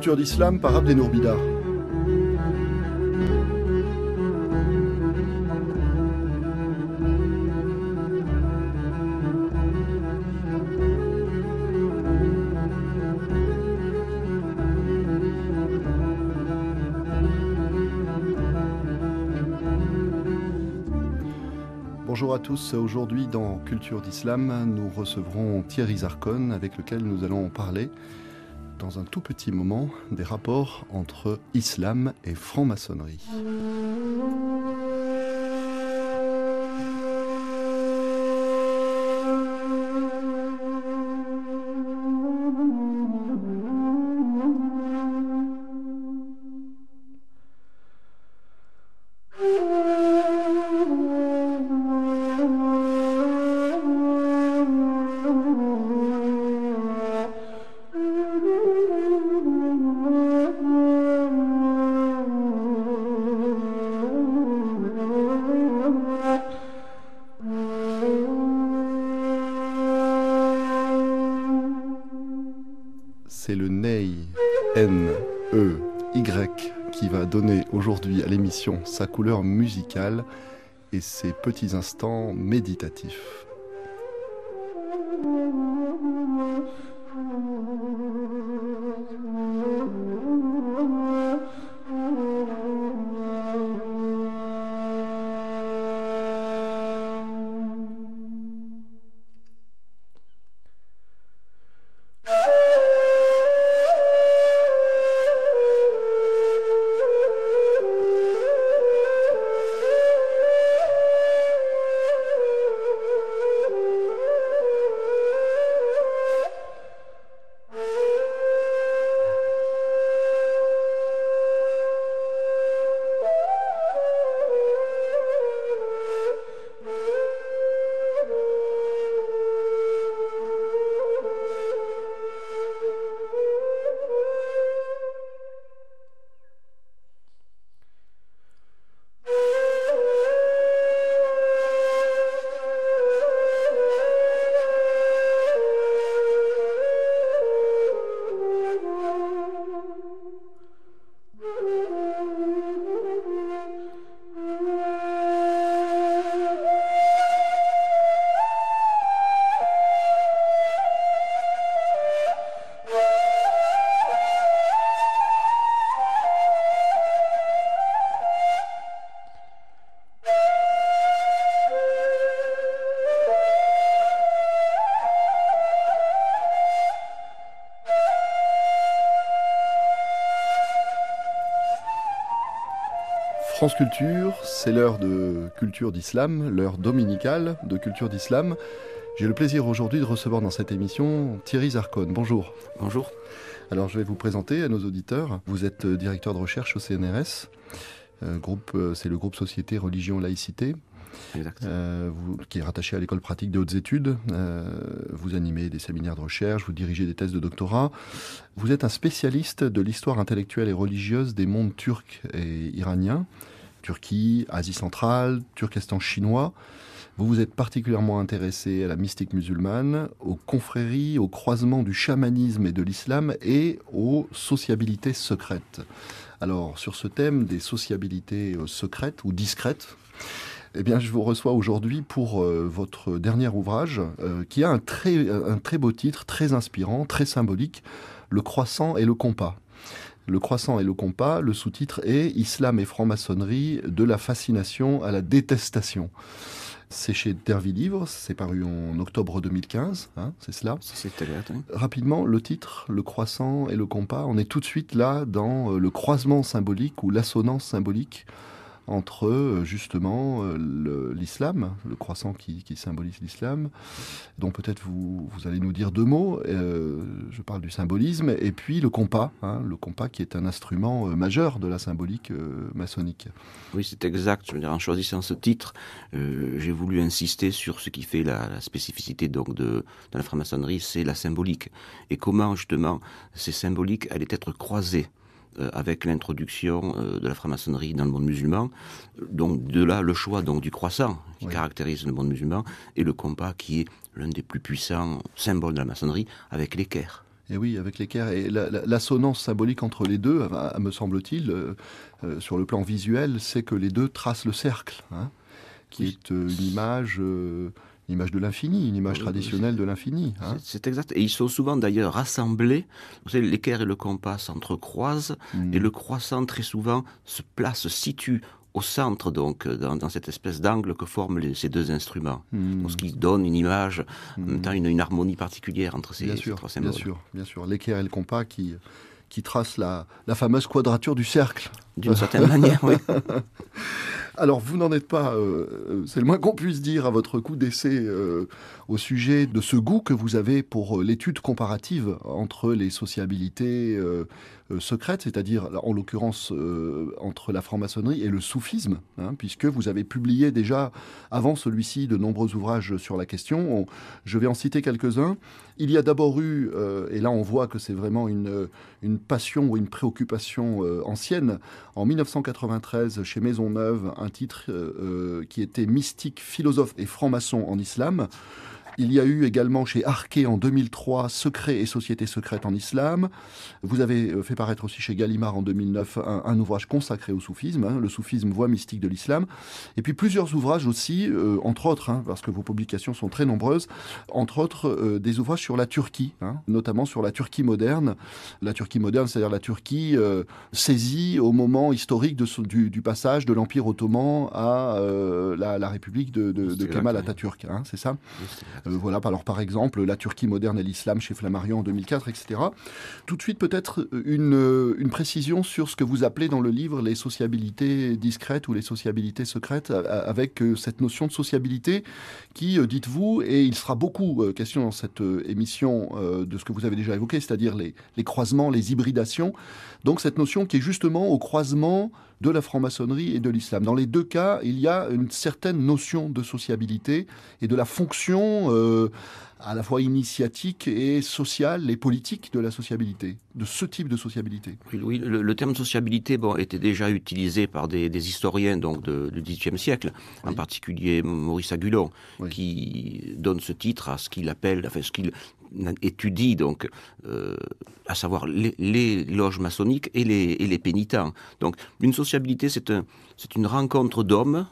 Culture d'Islam par Abdel Bidar. Bonjour à tous. Aujourd'hui, dans Culture d'Islam, nous recevrons Thierry Zarkon avec lequel nous allons parler dans un tout petit moment des rapports entre islam et franc-maçonnerie. Ney, N-E-Y, qui va donner aujourd'hui à l'émission sa couleur musicale et ses petits instants méditatifs. Culture, c'est l'heure de Culture d'Islam, l'heure dominicale de Culture d'Islam. J'ai le plaisir aujourd'hui de recevoir dans cette émission Thierry Zarkon. Bonjour. Bonjour. Alors je vais vous présenter à nos auditeurs. Vous êtes euh, directeur de recherche au CNRS. Euh, groupe, euh, c'est le groupe Société, Religion, Laïcité. Euh, vous, qui est rattaché à l'école pratique des hautes études. vous animez des séminaires de recherche, vous dirigez des thèses de doctorat. Vous êtes un spécialiste de l'histoire intellectuelle et religieuse des mondes turcs et iraniens. Turquie, Asie centrale, Turkestan chinois. Vous vous êtes particulièrement intéressé à la mystique musulmane, aux confréries, au croisement du chamanisme et de l'islam et aux sociabilités secrètes. Alors, sur ce thème des sociabilités euh, secrètes ou discrètes, eh bien, je vous reçois aujourd'hui pour euh, votre dernier ouvrage, euh, qui a un très, un très beau titre, très inspirant, très symbolique, Le croissant et le compas. Le croissant et le compas, le sous-titre est Islam et franc-maçonnerie, de la fascination à la détestation. C'est chez Livre, c'est paru en octobre 2015, hein, c'est cela. Rapidement, le titre, le croissant et le compas, on est tout de suite là dans euh, le croisement symbolique ou l'assonance symbolique entre euh, justement euh, l'islam, le, croissant qui, symbolise l'islam, dont peut-être vous, allez nous dire deux mots. Euh, je parle du symbolisme et puis le compas, hein, le compas qui est un instrument majeur de la symbolique maçonnique. Oui, c'est exact. dire, en choisissant ce titre, j'ai voulu insister sur ce qui fait la, spécificité donc de, de la franc-maçonnerie, c'est la symbolique et comment justement ces symboliques allaient être croisées euh, avec l'introduction euh, de la franc-maçonnerie dans le monde musulman. Donc de là le choix donc du croissant qui caractérise le monde musulman et le compas qui est l'un des plus puissants symboles de la maçonnerie avec l'équerre. Et eh oui, avec l'équerre et l'assonance symbolique entre les deux, euh, me semble-t-il, sur le plan visuel, c'est que les deux tracent le cercle, hein, qui est une image image de l'infini, une image traditionnelle de l'infini. Hein. C'est exact. Et ils sont souvent d'ailleurs rassemblés. Vous savez, l'équerre et le compas s'entrecroisent, mm. et le croissant très souvent se place, se situe au centre, donc, dans, cette espèce d'angle que forment ces deux instruments. Mm. ce qui donne une image, en même mm. temps, une, harmonie particulière entre ces, trois symboles. Bien sûr, bien sûr. L'équerre et le compas qui, qui tracent la fameuse quadrature du cercle d'une certaine manière. Oui. Alors, vous n'en êtes pas, euh, euh, c'est le moins qu'on puisse dire, à votre coup d'essai euh, au sujet de ce goût que vous avez pour l'étude comparative entre les sociabilités secrètes, c'est-à-dire en l'occurrence entre la franc-maçonnerie et le soufisme, hein, puisque vous avez publié déjà avant celui-ci de nombreux ouvrages sur la question. je vais en citer quelques-uns. Il y a d'abord eu, et là on voit que c'est vraiment une, une passion ou une préoccupation ancienne, en 1993 chez Maisonneuve un titre euh, euh, qui était Mystique, philosophe et franc-maçon en islam. Il y a eu également chez Arquet en 2003 Secrets et sociétés secrètes en islam. Vous avez euh, fait paraître aussi chez Gallimard en 2009 un, ouvrage consacré au soufisme, hein, le soufisme voie mystique de l'islam. Et puis plusieurs ouvrages aussi, euh, entre autres, hein, parce que vos publications sont très nombreuses, entre autres euh, des ouvrages sur la Turquie, hein, notamment sur la Turquie moderne. La Turquie moderne, c'est-à-dire la Turquie saisie au moment historique du, passage de l'Empire ottoman à la, République de, de, de Kemal Atatürk, c'est ça euh, voilà, alors par exemple, la Turquie moderne et l'islam chez Flammarion en 2004, etc. Tout de suite, peut-être euh, euh, une, précision sur ce que vous appelez dans le livre les sociabilités discrètes ou les sociabilités secrètes, avec cette notion de sociabilité qui, dites-vous, et il sera beaucoup question dans cette émission de ce que vous avez déjà évoqué, c'est-à-dire les, les croisements, les hybridations. Donc cette notion qui est justement au croisement de la franc-maçonnerie et de l'islam. Dans les deux cas, il y a une certaine notion de sociabilité et de la fonction euh, à la fois initiatique et sociale et politique de la sociabilité, de ce type de sociabilité. Oui, le, terme sociabilité bon, était déjà utilisé par des, historiens donc du XVIIIe siècle, en particulier Maurice Agulon, qui donne ce titre à ce qu'il appelle, enfin ce qu'il étudie donc, euh, à savoir les, loges maçonniques et les, et pénitents. Donc une sociabilité, c'est une rencontre d'hommes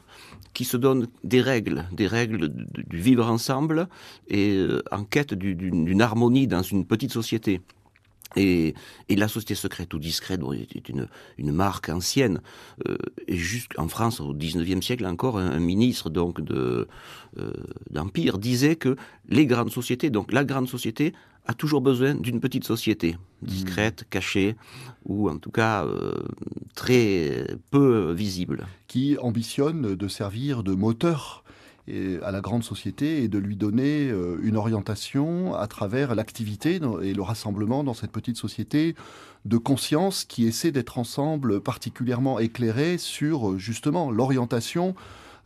qui se donnent des règles, des règles du vivre ensemble et euh, en quête d'une harmonie dans une petite société. Et, la société secrète ou discrète dont est une, marque ancienne. Euh, jusqu'en France, au 19e siècle encore, un, ministre donc euh, d'Empire disait que les grandes sociétés, donc la grande société, a toujours besoin d'une petite société, discrète, hmm. cachée, ou en tout cas euh, très peu visible. Qui ambitionne de servir de moteur euh, à la grande société et de lui donner euh, une orientation à travers l'activité et le rassemblement dans cette petite société de conscience qui essaie d'être ensemble particulièrement éclairée sur justement l'orientation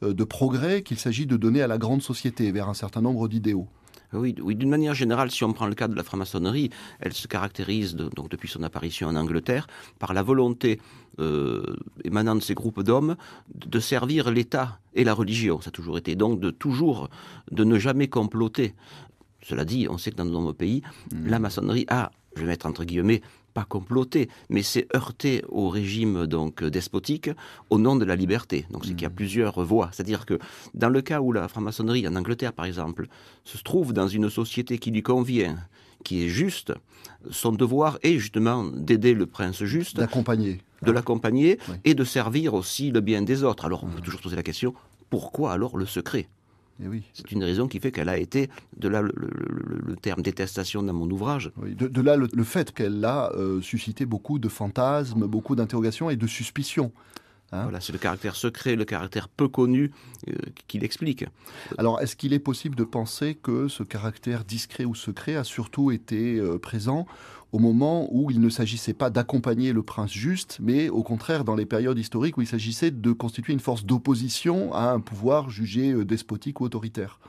de progrès qu'il s'agit de donner à la grande société vers un certain nombre d'idéaux. Oui, d'une manière générale, si on prend le cas de la franc-maçonnerie, elle se caractérise donc depuis son apparition en Angleterre par la volonté euh, émanant de ces groupes d'hommes de servir l'État et la religion. Ça a toujours été donc de toujours de ne jamais comploter. Cela dit, on sait que dans de pays, mmh. la maçonnerie a, je vais mettre entre guillemets, pas comploter, mais c'est heurter au régime donc euh, despotique au nom de la liberté. Donc c'est qu'il y a mmh. plusieurs voies. C'est-à-dire que dans le cas où la franc-maçonnerie en Angleterre, par exemple, se trouve dans une société qui lui convient, qui est juste, son devoir est justement d'aider le prince juste. D'accompagner. De ah. l'accompagner et de servir aussi le bien des autres. Alors on peut mmh. toujours poser la question, pourquoi alors le secret eh C'est une raison qui fait qu'elle a été, de là le, terme détestation dans mon ouvrage. de, là le, fait qu'elle a euh, suscité beaucoup de fantasmes, beaucoup d'interrogations et de suspicions. Hein c'est le caractère secret, le caractère peu connu qu'il euh, qui l'explique. Alors, est-ce qu'il est possible de penser que ce caractère discret ou secret a surtout été euh, présent au moment où il ne s'agissait pas d'accompagner le prince juste, mais au contraire dans les périodes historiques où il s'agissait de constituer une force d'opposition à un pouvoir jugé euh, despotique ou autoritaire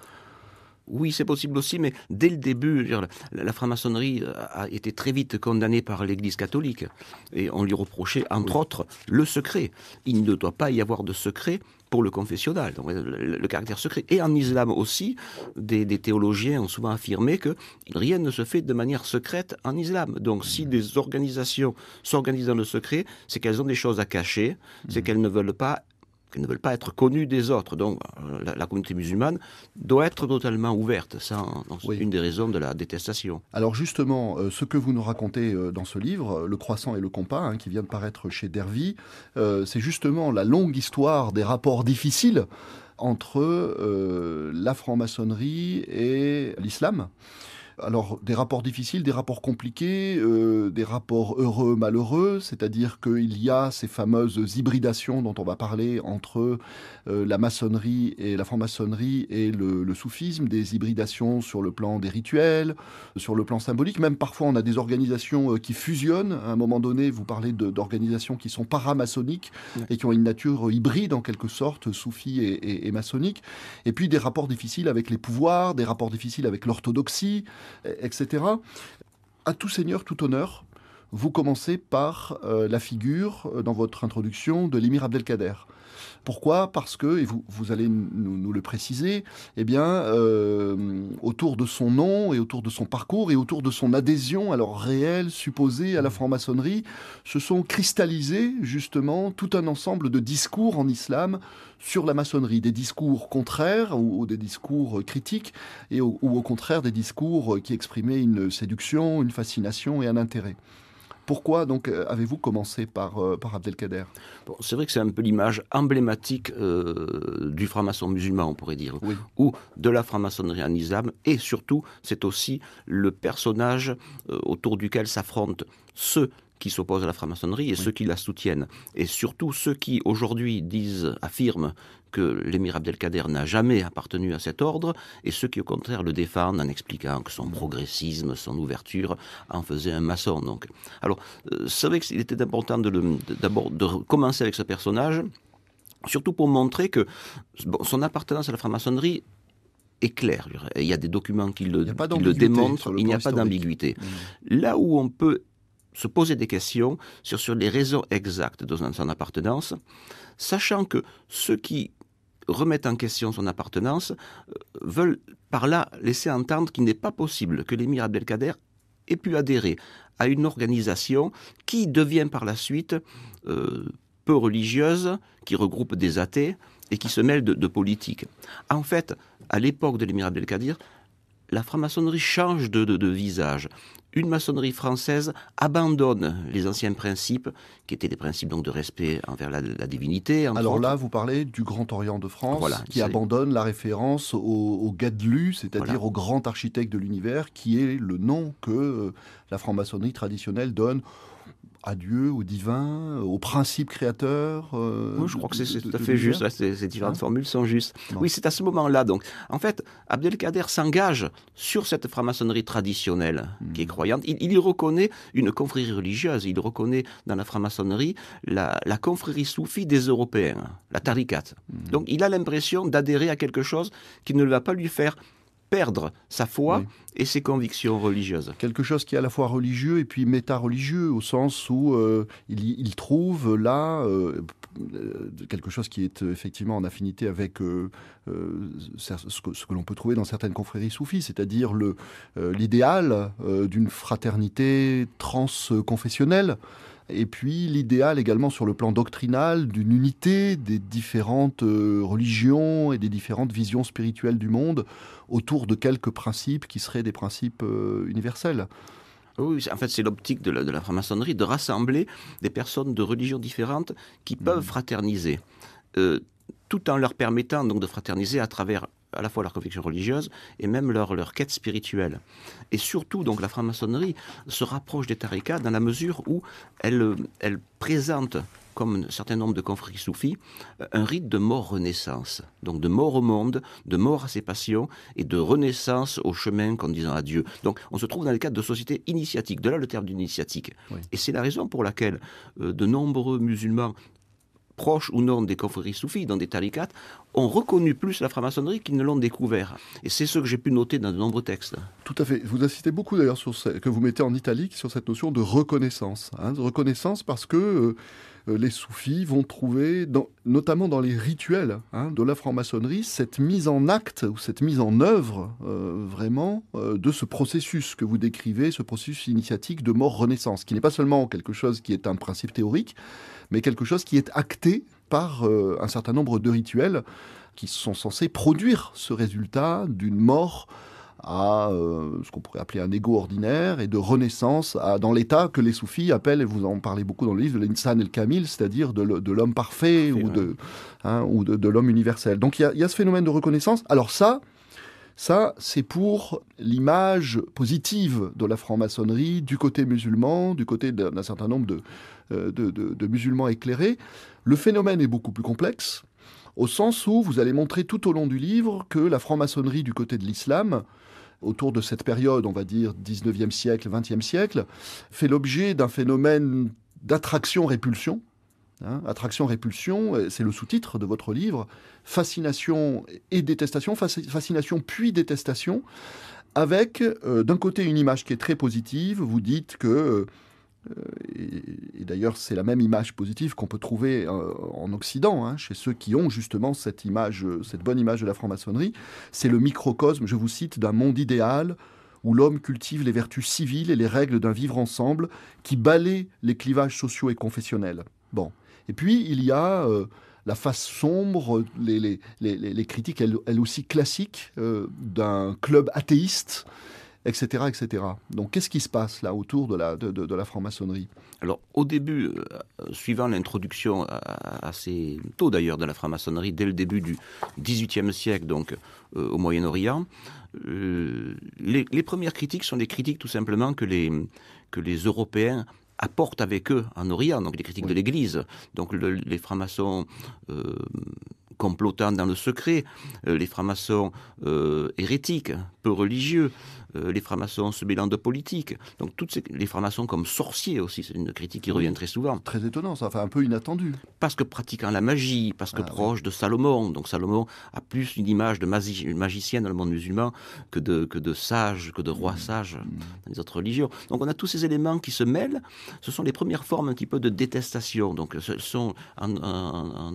oui, c'est possible aussi, mais dès le début, la, franc-maçonnerie euh, a été très vite condamnée par l'Église catholique. Et on lui reprochait, entre autres, le secret. Il ne doit pas y avoir de secret pour le confessionnal, euh, le, caractère secret. Et en islam aussi, des, des, théologiens ont souvent affirmé que rien ne se fait de manière secrète en islam. Donc si mm. des organisations s'organisent dans le secret, c'est qu'elles ont des choses à cacher, c'est mm. qu'elles ne veulent pas qui ne veulent pas être connus des autres. Donc euh, la, communauté musulmane doit être totalement ouverte. C'est une des raisons de la détestation. Alors justement, euh, ce que vous nous racontez euh, dans ce livre, Le croissant et le compas, hein, qui vient de paraître chez Dervy, c'est justement la longue histoire des rapports difficiles entre la franc-maçonnerie et l'islam. Alors, des rapports difficiles, des rapports compliqués, euh, des rapports heureux, malheureux, c'est-à-dire qu'il y a ces fameuses hybridations dont on va parler entre euh, la maçonnerie et la franc-maçonnerie et le, le soufisme, des hybridations sur le plan des rituels, sur le plan symbolique, même parfois on a des organisations euh, qui fusionnent. À un moment donné, vous parlez d'organisations qui sont paramaçonniques et qui ont une nature hybride en quelque sorte, soufie et, et, et maçonnique. Et puis des rapports difficiles avec les pouvoirs, des rapports difficiles avec l'orthodoxie, etc. À tout seigneur, tout honneur, vous commencez par euh, la figure, euh, dans votre introduction, de l'émir Abdelkader. Pourquoi Parce que, et vous, allez nous, le préciser, eh bien, euh, autour de son nom et autour de son parcours et autour de son adhésion, alors réelle, supposée, à la mmh. franc-maçonnerie, se sont cristallisés justement tout un ensemble de discours en islam sur la maçonnerie, des discours contraires ou, des discours critiques, ou au contraire des discours qui exprimaient une séduction, une fascination et un intérêt. Pourquoi donc euh, avez-vous commencé par, euh, par Abdelkader C'est vrai que c'est un peu l'image emblématique euh, du franc-maçon musulman, on pourrait dire, ou de la franc-maçonnerie en islam, et surtout c'est aussi le personnage autour duquel s'affrontent ceux qui s'opposent à la franc-maçonnerie et ceux qui la soutiennent. Et surtout ceux qui aujourd'hui disent, affirment que l'émir Abdelkader n'a jamais appartenu à cet ordre, et ceux qui au contraire le défendent en expliquant que son progressisme, son ouverture en faisait un maçon. Donc. Alors, euh, c'est vrai qu'il était important d'abord de, commencer avec ce personnage, surtout pour montrer que son appartenance à la franc-maçonnerie est claire. Il y a des documents qui le, démontrent, il n'y a pas d'ambiguïté. Mm. Là où on peut se poser des questions sur, sur les raisons exactes de son appartenance, sachant que ceux qui remettent en question son appartenance euh, veulent par là laisser entendre qu'il n'est pas possible que l'émir Abdelkader ait pu adhérer à une organisation qui devient par la suite euh, peu religieuse, qui regroupe des athées et qui se mêle de politique. En fait, à l'époque de l'émir Abdelkader, la franc-maçonnerie change de, visage une maçonnerie française abandonne les anciens principes, qui étaient des principes donc de respect envers la, divinité. Alors là, vous parlez du Grand Orient de France, qui abandonne la référence au, Gadlu, c'est-à-dire au grand architecte de l'univers, qui est le nom que euh, la franc-maçonnerie traditionnelle donne à Dieu, au divin, au principe créateur euh, je crois que c'est tout à fait juste. ces, différentes hein formules sont justes. Oui, c'est à ce moment-là. Donc, en fait, Abdelkader s'engage sur cette franc-maçonnerie traditionnelle qui est hmm. croyante. Il, y reconnaît une confrérie religieuse. Il reconnaît dans la franc-maçonnerie la, confrérie soufie des Européens, la tarikat. Hmm. Donc, il a l'impression d'adhérer à quelque chose qui ne va pas lui faire perdre sa foi et ses convictions religieuses. Quelque chose qui est à la fois religieux et puis méta-religieux, au sens où euh, il, trouve là euh, euh, quelque chose qui est effectivement en affinité avec ce que, que l'on peut trouver dans certaines confréries soufis, c'est-à-dire l'idéal d'une fraternité transconfessionnelle et puis l'idéal également sur le plan doctrinal d'une unité des différentes religions et des différentes visions spirituelles du monde autour de quelques principes qui seraient des principes euh, universels. Oui, en fait, c'est l'optique de, la, franc-maçonnerie, de rassembler des personnes de religions différentes qui peuvent hmm. fraterniser, euh, tout en leur permettant donc de fraterniser à travers à la fois leur conviction religieuse et même leur, leur quête spirituelle. Et surtout, donc, la franc-maçonnerie se rapproche des tarikas dans la mesure où elle, euh, elle présente comme un certain nombre de confréries soufis, euh, un rite de mort-renaissance. Donc de mort au monde, de mort à ses passions et de renaissance au chemin qu'en disant adieu. Donc on se trouve dans le cadre de sociétés initiatiques, de là le terme d'initiatique. Et c'est la raison pour laquelle euh, de nombreux musulmans proches ou non des confréries soufis, dans des talikats, ont reconnu plus la franc-maçonnerie qu'ils ne l'ont découvert. Et c'est ce que j'ai pu noter dans de nombreux textes. Tout à fait. Vous insistez beaucoup d'ailleurs sur ce que vous mettez en italique sur cette notion de reconnaissance. Hein, de reconnaissance parce que euh, euh, les soufis vont trouver, notamment dans les rituels hein, de la franc-maçonnerie, cette mise en acte ou cette mise en œuvre euh, vraiment euh, de ce processus que vous décrivez, ce processus initiatique de mort-renaissance, qui n'est pas seulement quelque chose qui est un principe théorique, mais quelque chose qui est acté par un certain nombre de rituels qui sont censés produire ce résultat d'une mort à euh, ce qu'on pourrait appeler un égo ordinaire et de renaissance dans l'état que les soufis appellent, et vous en parlez beaucoup dans le livre, de l'insan le kamil, c'est-à-dire de, l'homme parfait, hein, ou, de, ou de, l'homme universel. Donc il y, a ce phénomène de reconnaissance. Alors ça, ça, c'est pour l'image positive de la franc-maçonnerie du côté musulman, du côté d'un certain nombre euh, de musulmans éclairés. Le phénomène est beaucoup plus complexe, au sens où vous allez montrer tout au long du livre que la franc-maçonnerie du côté de l'islam autour de cette période, on va dire 19e siècle, 20e siècle, fait l'objet d'un phénomène d'attraction-répulsion. Hein, attraction-répulsion, c'est le sous-titre de votre livre, Fascination et détestation, fascination puis détestation, avec euh, d'un côté une image qui est très positive, vous dites que euh, euh, et, d'ailleurs, c'est la même image positive qu'on peut trouver euh, en Occident, hein, chez ceux qui ont justement cette image, euh, cette bonne image de la franc-maçonnerie. C'est le microcosme, je vous cite, d'un monde idéal où l'homme cultive les vertus civiles et les règles d'un vivre ensemble qui balayent les clivages sociaux et confessionnels. Bon. Et puis, il y a la face sombre, les, critiques, elles, aussi classiques, d'un club athéiste etc. etc. Donc qu'est-ce qui se passe là autour de la, de, de, la franc-maçonnerie Alors au début, euh, suivant l'introduction assez tôt d'ailleurs de la franc-maçonnerie, dès le début du XVIIIe siècle, donc euh, au Moyen-Orient, euh, les, premières critiques sont des critiques tout simplement que les, que les Européens apportent avec eux en Orient, donc des critiques de l'Église. Donc les francs-maçons complotant dans le secret, les francs-maçons hérétiques, peu religieux, euh, les francs-maçons se mêlant de politique. Donc toutes ces, les francs-maçons comme sorciers aussi, c'est une critique qui revient très souvent. Très étonnant, ça, enfin un peu inattendu. Parce que pratiquant la magie, parce que ah, proche de Salomon. Donc Salomon a plus une image de magicienne magicien dans le monde musulman que de, que de sage, que de roi mmh. sage mmh. dans les autres religions. Donc on a tous ces éléments qui se mêlent. Ce sont les premières formes un petit peu de détestation. Donc elles sont dans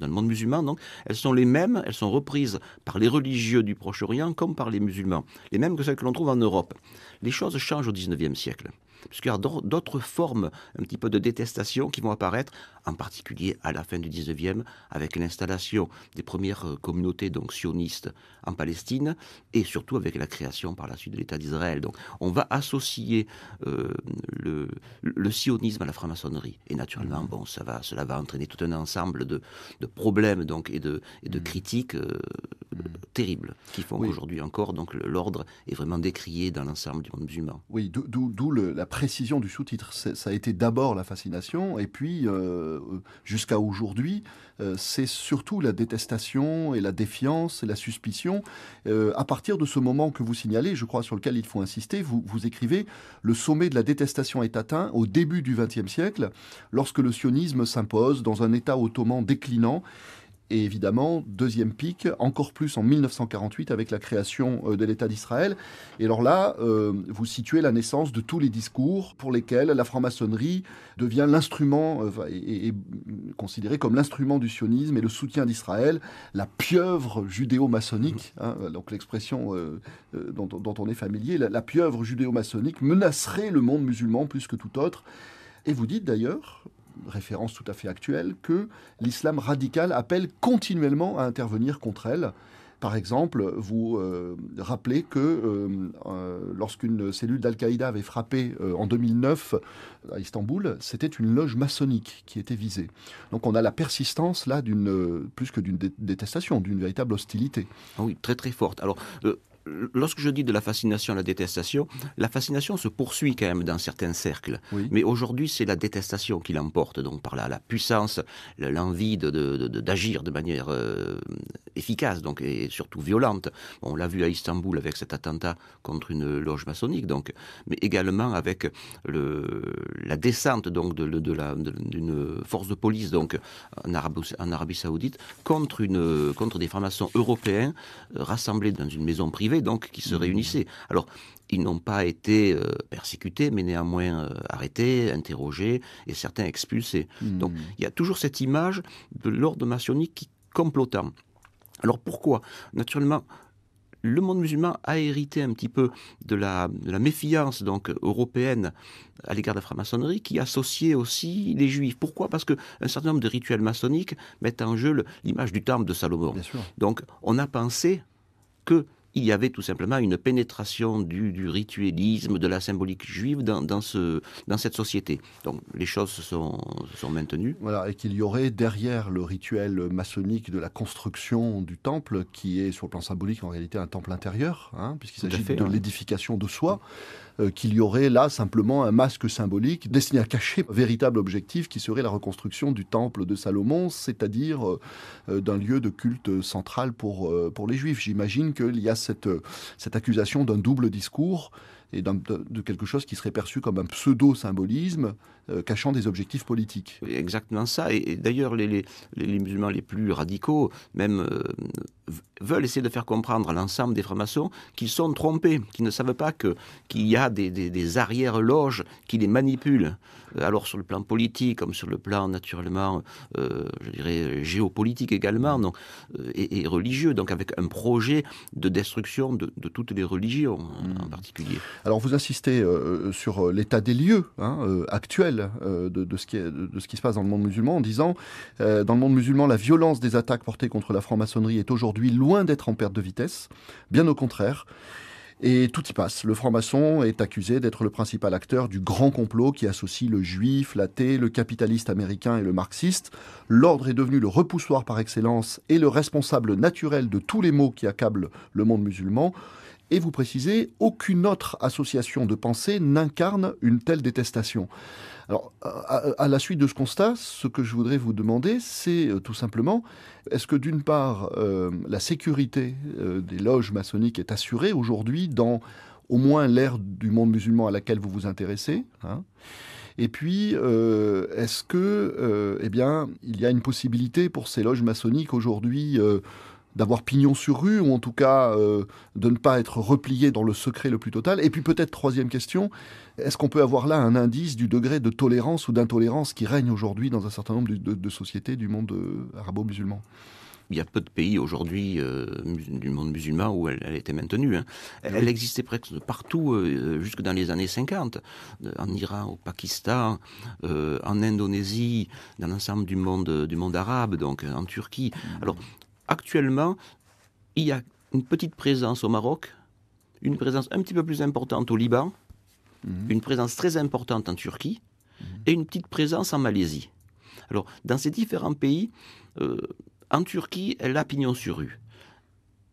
le monde musulman. Donc elles sont les mêmes. Elles sont reprises par les religieux du Proche-Orient comme par les musulmans. Les mêmes que celles que l'on en Europe. Les choses changent au 19e siècle, puisqu'il y a d'autres formes un petit peu de détestation qui vont apparaître en particulier à la fin du 19e, avec l'installation des premières euh, communautés donc sionistes en Palestine et surtout avec la création par la suite de l'État d'Israël. Donc on va associer euh, le, le, sionisme à la franc-maçonnerie. Et naturellement, mmh. bon, ça va, cela va entraîner tout un ensemble de, de problèmes donc, et, de, et de mmh. critiques euh, mmh. terribles qui font aujourd'hui qu'aujourd'hui encore donc, l'ordre est vraiment décrié dans l'ensemble du monde musulman. Oui, d'où la précision du sous-titre. Ça a été d'abord la fascination et puis... Euh, jusqu'à aujourd'hui, euh, c'est surtout la détestation et la défiance et la suspicion. Euh, à partir de ce moment que vous signalez, je crois sur lequel il faut insister, vous, écrivez Le sommet de la détestation est atteint au début du XXe siècle, lorsque le sionisme s'impose dans un État ottoman déclinant et évidemment, deuxième pic, encore plus en 1948 avec la création euh, de l'État d'Israël. Et alors là, euh, vous situez la naissance de tous les discours pour lesquels la franc-maçonnerie devient l'instrument, et, euh, considérée comme l'instrument du sionisme et le soutien d'Israël, la pieuvre judéo-maçonnique, mm. hein, donc l'expression dont, on est familier, la, la pieuvre judéo-maçonnique menacerait le monde musulman plus que tout autre. Et vous dites d'ailleurs, référence tout à fait actuelle, que l'islam radical appelle continuellement à intervenir contre elle. Par exemple, vous euh, rappelez que euh, euh, lorsqu'une cellule d'Al-Qaïda avait frappé en 2009 à Istanbul, c'était une loge maçonnique qui était visée. Donc on a la persistance là d'une plus que d'une détestation, d'une véritable hostilité. Ah oui, très très forte. Alors lorsque je dis de la fascination à la détestation, la fascination se poursuit quand même dans certains cercles. Mais aujourd'hui, c'est la détestation qui l'emporte, donc par la, la puissance, l'envie d'agir de, manière euh, efficace, donc et surtout violente. on l'a vu à Istanbul avec cet attentat contre une loge maçonnique, donc, mais également avec la descente donc d'une force de police donc en Arabie, Saoudite contre une contre des francs-maçons européens euh, rassemblés dans une maison privée donc qui se mmh. réunissaient. Alors, ils n'ont pas été euh, persécutés, mais néanmoins euh, arrêtés, interrogés et certains expulsés. Mmh. Donc, il y a toujours cette image de l'ordre maçonnique qui complotant. Alors pourquoi Naturellement, le monde musulman a hérité un petit peu de la, méfiance donc européenne à l'égard de la franc-maçonnerie qui associait aussi les juifs. Pourquoi Parce que un certain nombre de rituels maçonniques mettent en jeu l'image du temple de Salomon. Donc on a pensé que il y avait tout simplement une pénétration du, du ritualisme, de la symbolique juive dans, cette société. Donc les choses se sont, maintenues. Voilà, et qu'il y aurait derrière le rituel maçonnique de la construction du temple, qui est sur le plan symbolique en réalité un temple intérieur, hein, puisqu'il s'agit de l'édification de soi. Euh, qu'il y aurait là simplement un masque symbolique destiné à cacher un véritable objectif qui serait la reconstruction du temple de Salomon, c'est-à-dire euh, euh, d'un lieu de culte central pour, les Juifs. J'imagine qu'il y a cette accusation d'un double discours et de, quelque chose qui serait perçu comme un pseudo-symbolisme euh, cachant des objectifs politiques. exactement ça. Et, d'ailleurs, les, musulmans les plus radicaux, même, euh, veulent essayer de faire comprendre à l'ensemble des francs-maçons qu'ils sont trompés, qu'ils ne savent pas qu'il y a des, des arrières-loges qui les manipulent alors sur le plan politique, comme sur le plan naturellement, euh, je dirais, géopolitique également, donc, euh, et, religieux, donc avec un projet de destruction de, toutes les religions en hmm. particulier. Alors vous insistez euh, sur l'état des lieux hein, actuel de, ce qui se passe dans le monde musulman en disant, dans le monde musulman, la violence des attaques portées contre la franc-maçonnerie est aujourd'hui loin d'être en perte de vitesse, bien au contraire. Et tout y passe. Le franc-maçon est accusé d'être le principal acteur du grand complot qui associe le juif, l'athée, le capitaliste américain et le marxiste. L'ordre est devenu le repoussoir par excellence et le responsable naturel de tous les maux qui accablent le monde musulman. Et vous précisez, aucune autre association de pensée n'incarne une telle détestation. Alors, à, la suite de ce constat, ce que je voudrais vous demander, c'est euh, tout simplement, est-ce que d'une part, euh, la sécurité euh, des loges maçonniques est assurée aujourd'hui dans au moins l'ère du monde musulman à laquelle vous vous intéressez hein et puis, est-ce que, eh bien, il y a une possibilité pour ces loges maçonniques aujourd'hui d'avoir pignon sur rue, ou en tout cas euh, de ne pas être replié dans le secret le plus total Et puis peut-être troisième question, est-ce qu'on peut avoir là un indice du degré de tolérance ou d'intolérance qui règne aujourd'hui dans un certain nombre de, sociétés du monde euh, arabo-musulman il y a peu de pays aujourd'hui euh, du monde musulman où elle, était maintenue. Hein. Elle, existait presque partout, jusque dans les années 50, en Iran, au Pakistan, en Indonésie, dans l'ensemble du monde, du monde arabe, donc en Turquie. Hmm. Alors, actuellement, il y a une petite présence au Maroc, une présence un petit peu plus importante au Liban, mhm. une présence très importante en Turquie mhm. et une petite présence en Malaisie. Alors, dans ces différents pays, euh, en Turquie, elle a pignon sur rue.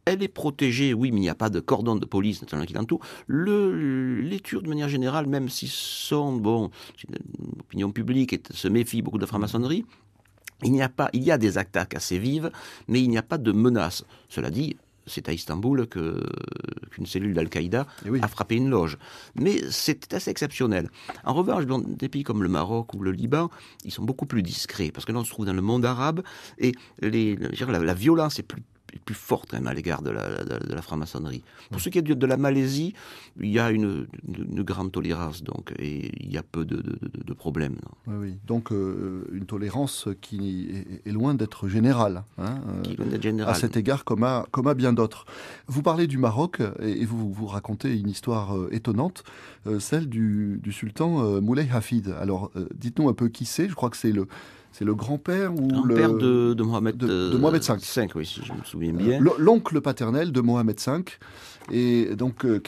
Elle est protégée, oui, mais il n'y a pas de cordon de police notamment qui l'entoure. Le, les Turcs, de manière générale, même s'ils sont, bon, l'opinion publique se méfie beaucoup de franc-maçonnerie, il n'y a pas, il y a des attaques assez vives, mais il n'y a pas de menace. Cela dit, c'est à Istanbul que qu'une cellule d'Al-Qaïda eh a frappé une loge. Mais c'est assez exceptionnel. En revanche, dans des pays comme le Maroc ou le Liban, ils sont beaucoup plus discrets parce que là on se trouve dans le monde arabe et la, violence est plus plus forte même à l'égard de la, franc-maçonnerie. Pour ce qui est de, de la Malaisie, il y a une, grande tolérance, donc, et il y a peu de, problèmes. Oui, donc euh, une tolérance hein, euh, qui est loin d'être générale, À cet égard, comme à, bien d'autres. Vous parlez du Maroc, et, vous, vous racontez une histoire euh, étonnante, celle du, du sultan Moulay Hafid. Alors, dites-nous un peu qui c'est, je crois que c'est le c'est le grand-père ou le père de, de Mohamed V. Euh, si je me souviens bien. Euh, l'oncle paternel de Mohamed V. Et donc, euh,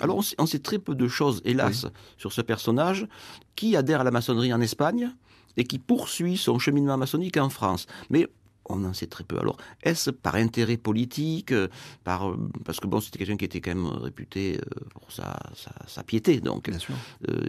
alors on sait, très peu de choses, hélas, sur ce personnage qui adhère à la maçonnerie en Espagne et qui poursuit son cheminement maçonnique en France. Mais on en sait très peu. Alors, est-ce par intérêt politique euh, par, euh, Parce que bon, c'était quelqu'un qui était quand même réputé euh, pour sa, piété. Donc, Bien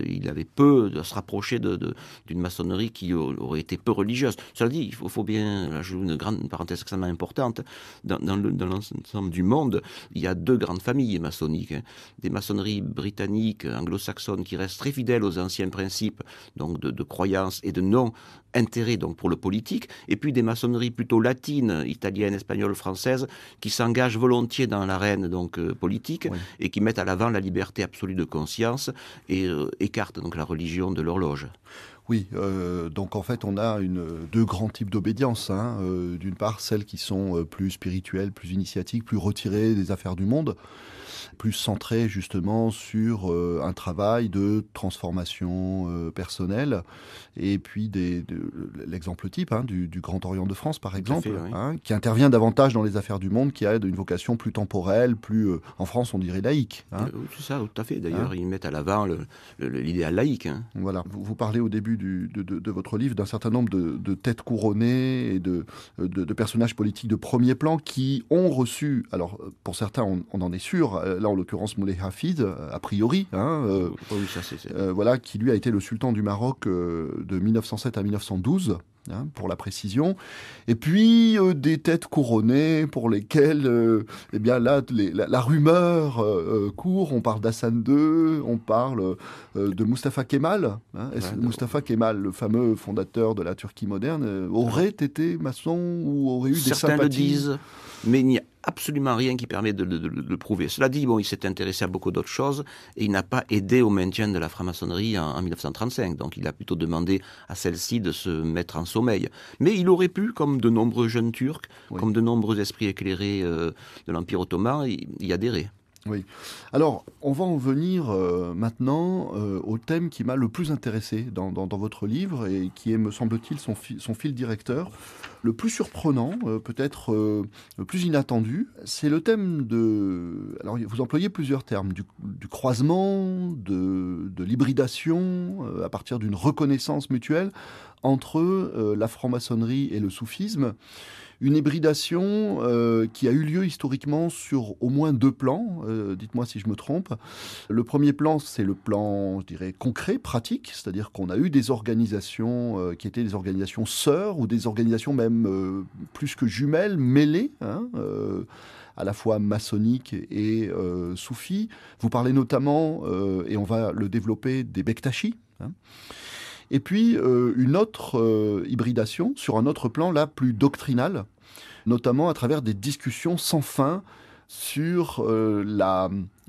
il avait peu de se rapprocher d'une maçonnerie qui aurait été peu religieuse. Cela dit, il faut, bien, là, une grande parenthèse extrêmement importante, dans, l'ensemble du monde, il y a deux grandes familles maçonniques. Hein. Des maçonneries britanniques, anglo-saxonnes, qui restent très fidèles aux anciens principes, donc de, de croyance et de non intérêt donc pour le politique, et puis des maçonneries plutôt latines, italiennes, espagnoles, françaises, qui s'engagent volontiers dans l'arène donc euh, politique et qui mettent à l'avant la liberté absolue de conscience et euh, écartent donc la religion de l'horloge. Oui, euh, donc en fait, on a une, deux grands types d'obédience. Hein, d'une part, celles qui sont plus spirituelles, plus initiatiques, plus retirées des affaires du monde, plus centré justement sur euh, un travail de transformation euh, personnelle. Et puis l'exemple type hein, du, Grand Orient de France, par exemple, hein, qui intervient davantage dans les affaires du monde, qui a une vocation plus temporelle, plus, euh, en France on dirait laïque. Hein. Tout ça, tout à fait. D'ailleurs, hein. ils mettent à l'avant l'idéal laïque. Voilà. Vous, parlez au début de, votre livre d'un certain nombre de, têtes couronnées et de, personnages politiques de premier plan qui ont reçu, alors pour certains on, on en est sûr, euh, là en l'occurrence Moulay Hafid, euh, a priori, hein, euh, voilà, qui lui a été le sultan du Maroc de 1907 à 1912. Hein, pour la précision, et puis des têtes couronnées pour lesquelles, eh bien là, la, rumeur court. On parle d'Hassan II, on parle de Mustafa Kemal. Hein, Mustafa Kemal, le fameux fondateur de la Turquie moderne, aurait été maçon ou aurait eu des sympathies mais il n'y a absolument rien qui permet de, le prouver. Cela dit, bon, il s'est intéressé à beaucoup d'autres choses et il n'a pas aidé au maintien de la franc-maçonnerie en, 1935. Donc il a plutôt demandé à celle-ci de se mettre en sommeil. Mais il aurait pu, comme de nombreux jeunes Turcs, comme de nombreux esprits éclairés euh, de l'Empire ottoman, y adhérer. Oui. Alors, on va en venir euh, maintenant euh, au thème qui m'a le plus intéressé dans, votre livre et qui est, me semble-t-il, son, fil directeur. Le plus surprenant, euh, peut-être le plus inattendu, c'est le thème de... Alors, vous employez plusieurs termes, du, croisement, de, de l'hybridation, à partir d'une reconnaissance mutuelle entre la franc-maçonnerie et le soufisme une hybridation euh, qui a eu lieu historiquement sur au moins deux plans, euh, dites-moi si je me trompe. Le premier plan, c'est le plan, je dirais, concret, pratique, c'est-à-dire qu'on a eu des organisations euh, qui étaient des organisations sœurs ou des organisations même plus que jumelles, mêlées. Hein, à la fois maçonniques et soufi. Vous parlez notamment, et on va le développer, des Bektashi. Hein. Et puis une autre hybridation sur un autre plan là plus doctrinal notamment à travers des discussions sans fin sur euh,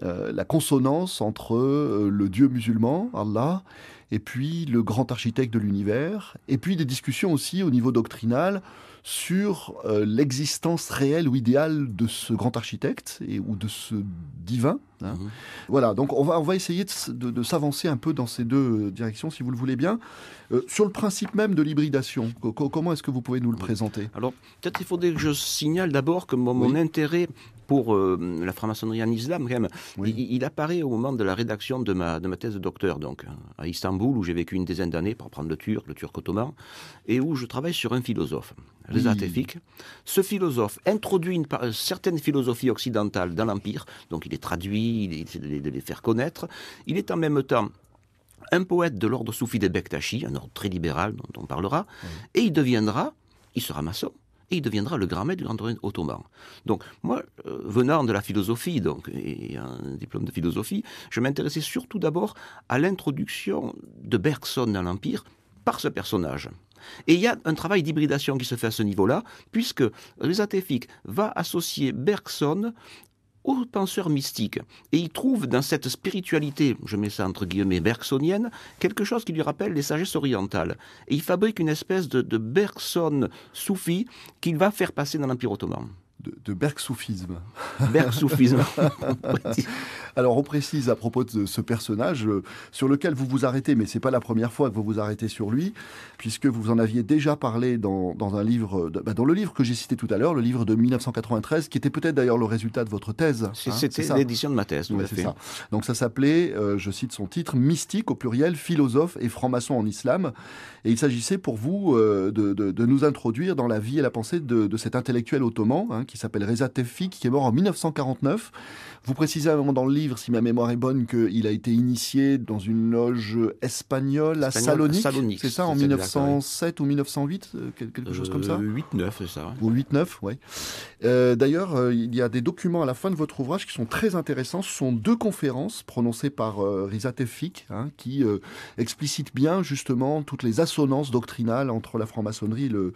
euh, la, consonance entre euh, le dieu musulman, Allah, et puis le grand architecte de l'univers, et puis des discussions aussi au niveau doctrinal sur euh, l'existence réelle ou idéale de ce grand architecte et, ou de ce divin. Hein. Mhm. Voilà, donc on va, on va essayer de, s'avancer un peu dans ces deux euh, directions, si vous le voulez bien. Euh, sur le principe même de l'hybridation, comment est-ce que vous pouvez nous le présenter Alors, peut-être il faudrait que je signale d'abord que mon intérêt pour euh, la franc-maçonnerie en islam, quand même. Il, apparaît au moment de la rédaction de ma, de ma thèse de docteur, donc, à Istanbul, où j'ai vécu une dizaine d'années pour apprendre le turc, le turc ottoman, et où je travaille sur un philosophe, les oui. Ce philosophe introduit une, euh, certaine philosophie occidentale dans l'Empire, donc il est traduit, il essaie de les faire connaître. Il est en même temps un poète de l'ordre soufi des Bektashi, un ordre très libéral dont on parlera, et il deviendra, il sera maçon, et il deviendra le grand maître du Grand ottoman. Donc, moi, euh, venant de la philosophie, donc, et un diplôme de philosophie, je m'intéressais surtout d'abord à l'introduction de Bergson dans l'Empire par ce personnage. Et il y a un travail d'hybridation qui se fait à ce niveau-là, puisque Rizatefik va associer Bergson aux penseurs mystique. Et il trouve dans cette spiritualité, je mets ça entre guillemets, bergsonienne, quelque chose qui lui rappelle les sagesses orientales. Et il fabrique une espèce de, bergson soufi qu'il va faire passer dans l'Empire ottoman. De, de bergsoufisme. Bergsoufisme. Alors on précise à propos de ce personnage euh, sur lequel vous vous arrêtez, mais c'est pas la première fois que vous vous arrêtez sur lui puisque vous en aviez déjà parlé dans, dans un livre, bah dans le livre que j'ai cité tout à l'heure, le livre de 1993, qui était peut-être d'ailleurs le résultat de votre thèse. Hein, c'était l'édition de ma thèse, Donc ça s'appelait, euh, je cite son titre, Mystique au pluriel, philosophe et franc-maçon en islam. Et il s'agissait pour vous euh, de, de, de, nous introduire dans la vie et la pensée de, de cet intellectuel ottoman, hein, qui s'appelle Reza tefi qui est mort en 1949. Vous précisez à un moment dans le livre, si ma mémoire est bonne, qu'il a été initié dans une loge espagnole à Salonique, c'est ça, en 1907 ou 1908, euh, quelque chose comme ça 8-9, euh, c'est ça. Ou 8-9, oui. Euh, d'ailleurs, il y a des documents à la fin de votre ouvrage qui sont très intéressants. Ce sont deux conférences prononcées par Risa Teffik, hein, qui explicite bien justement toutes les assonances doctrinales entre la franc-maçonnerie et le,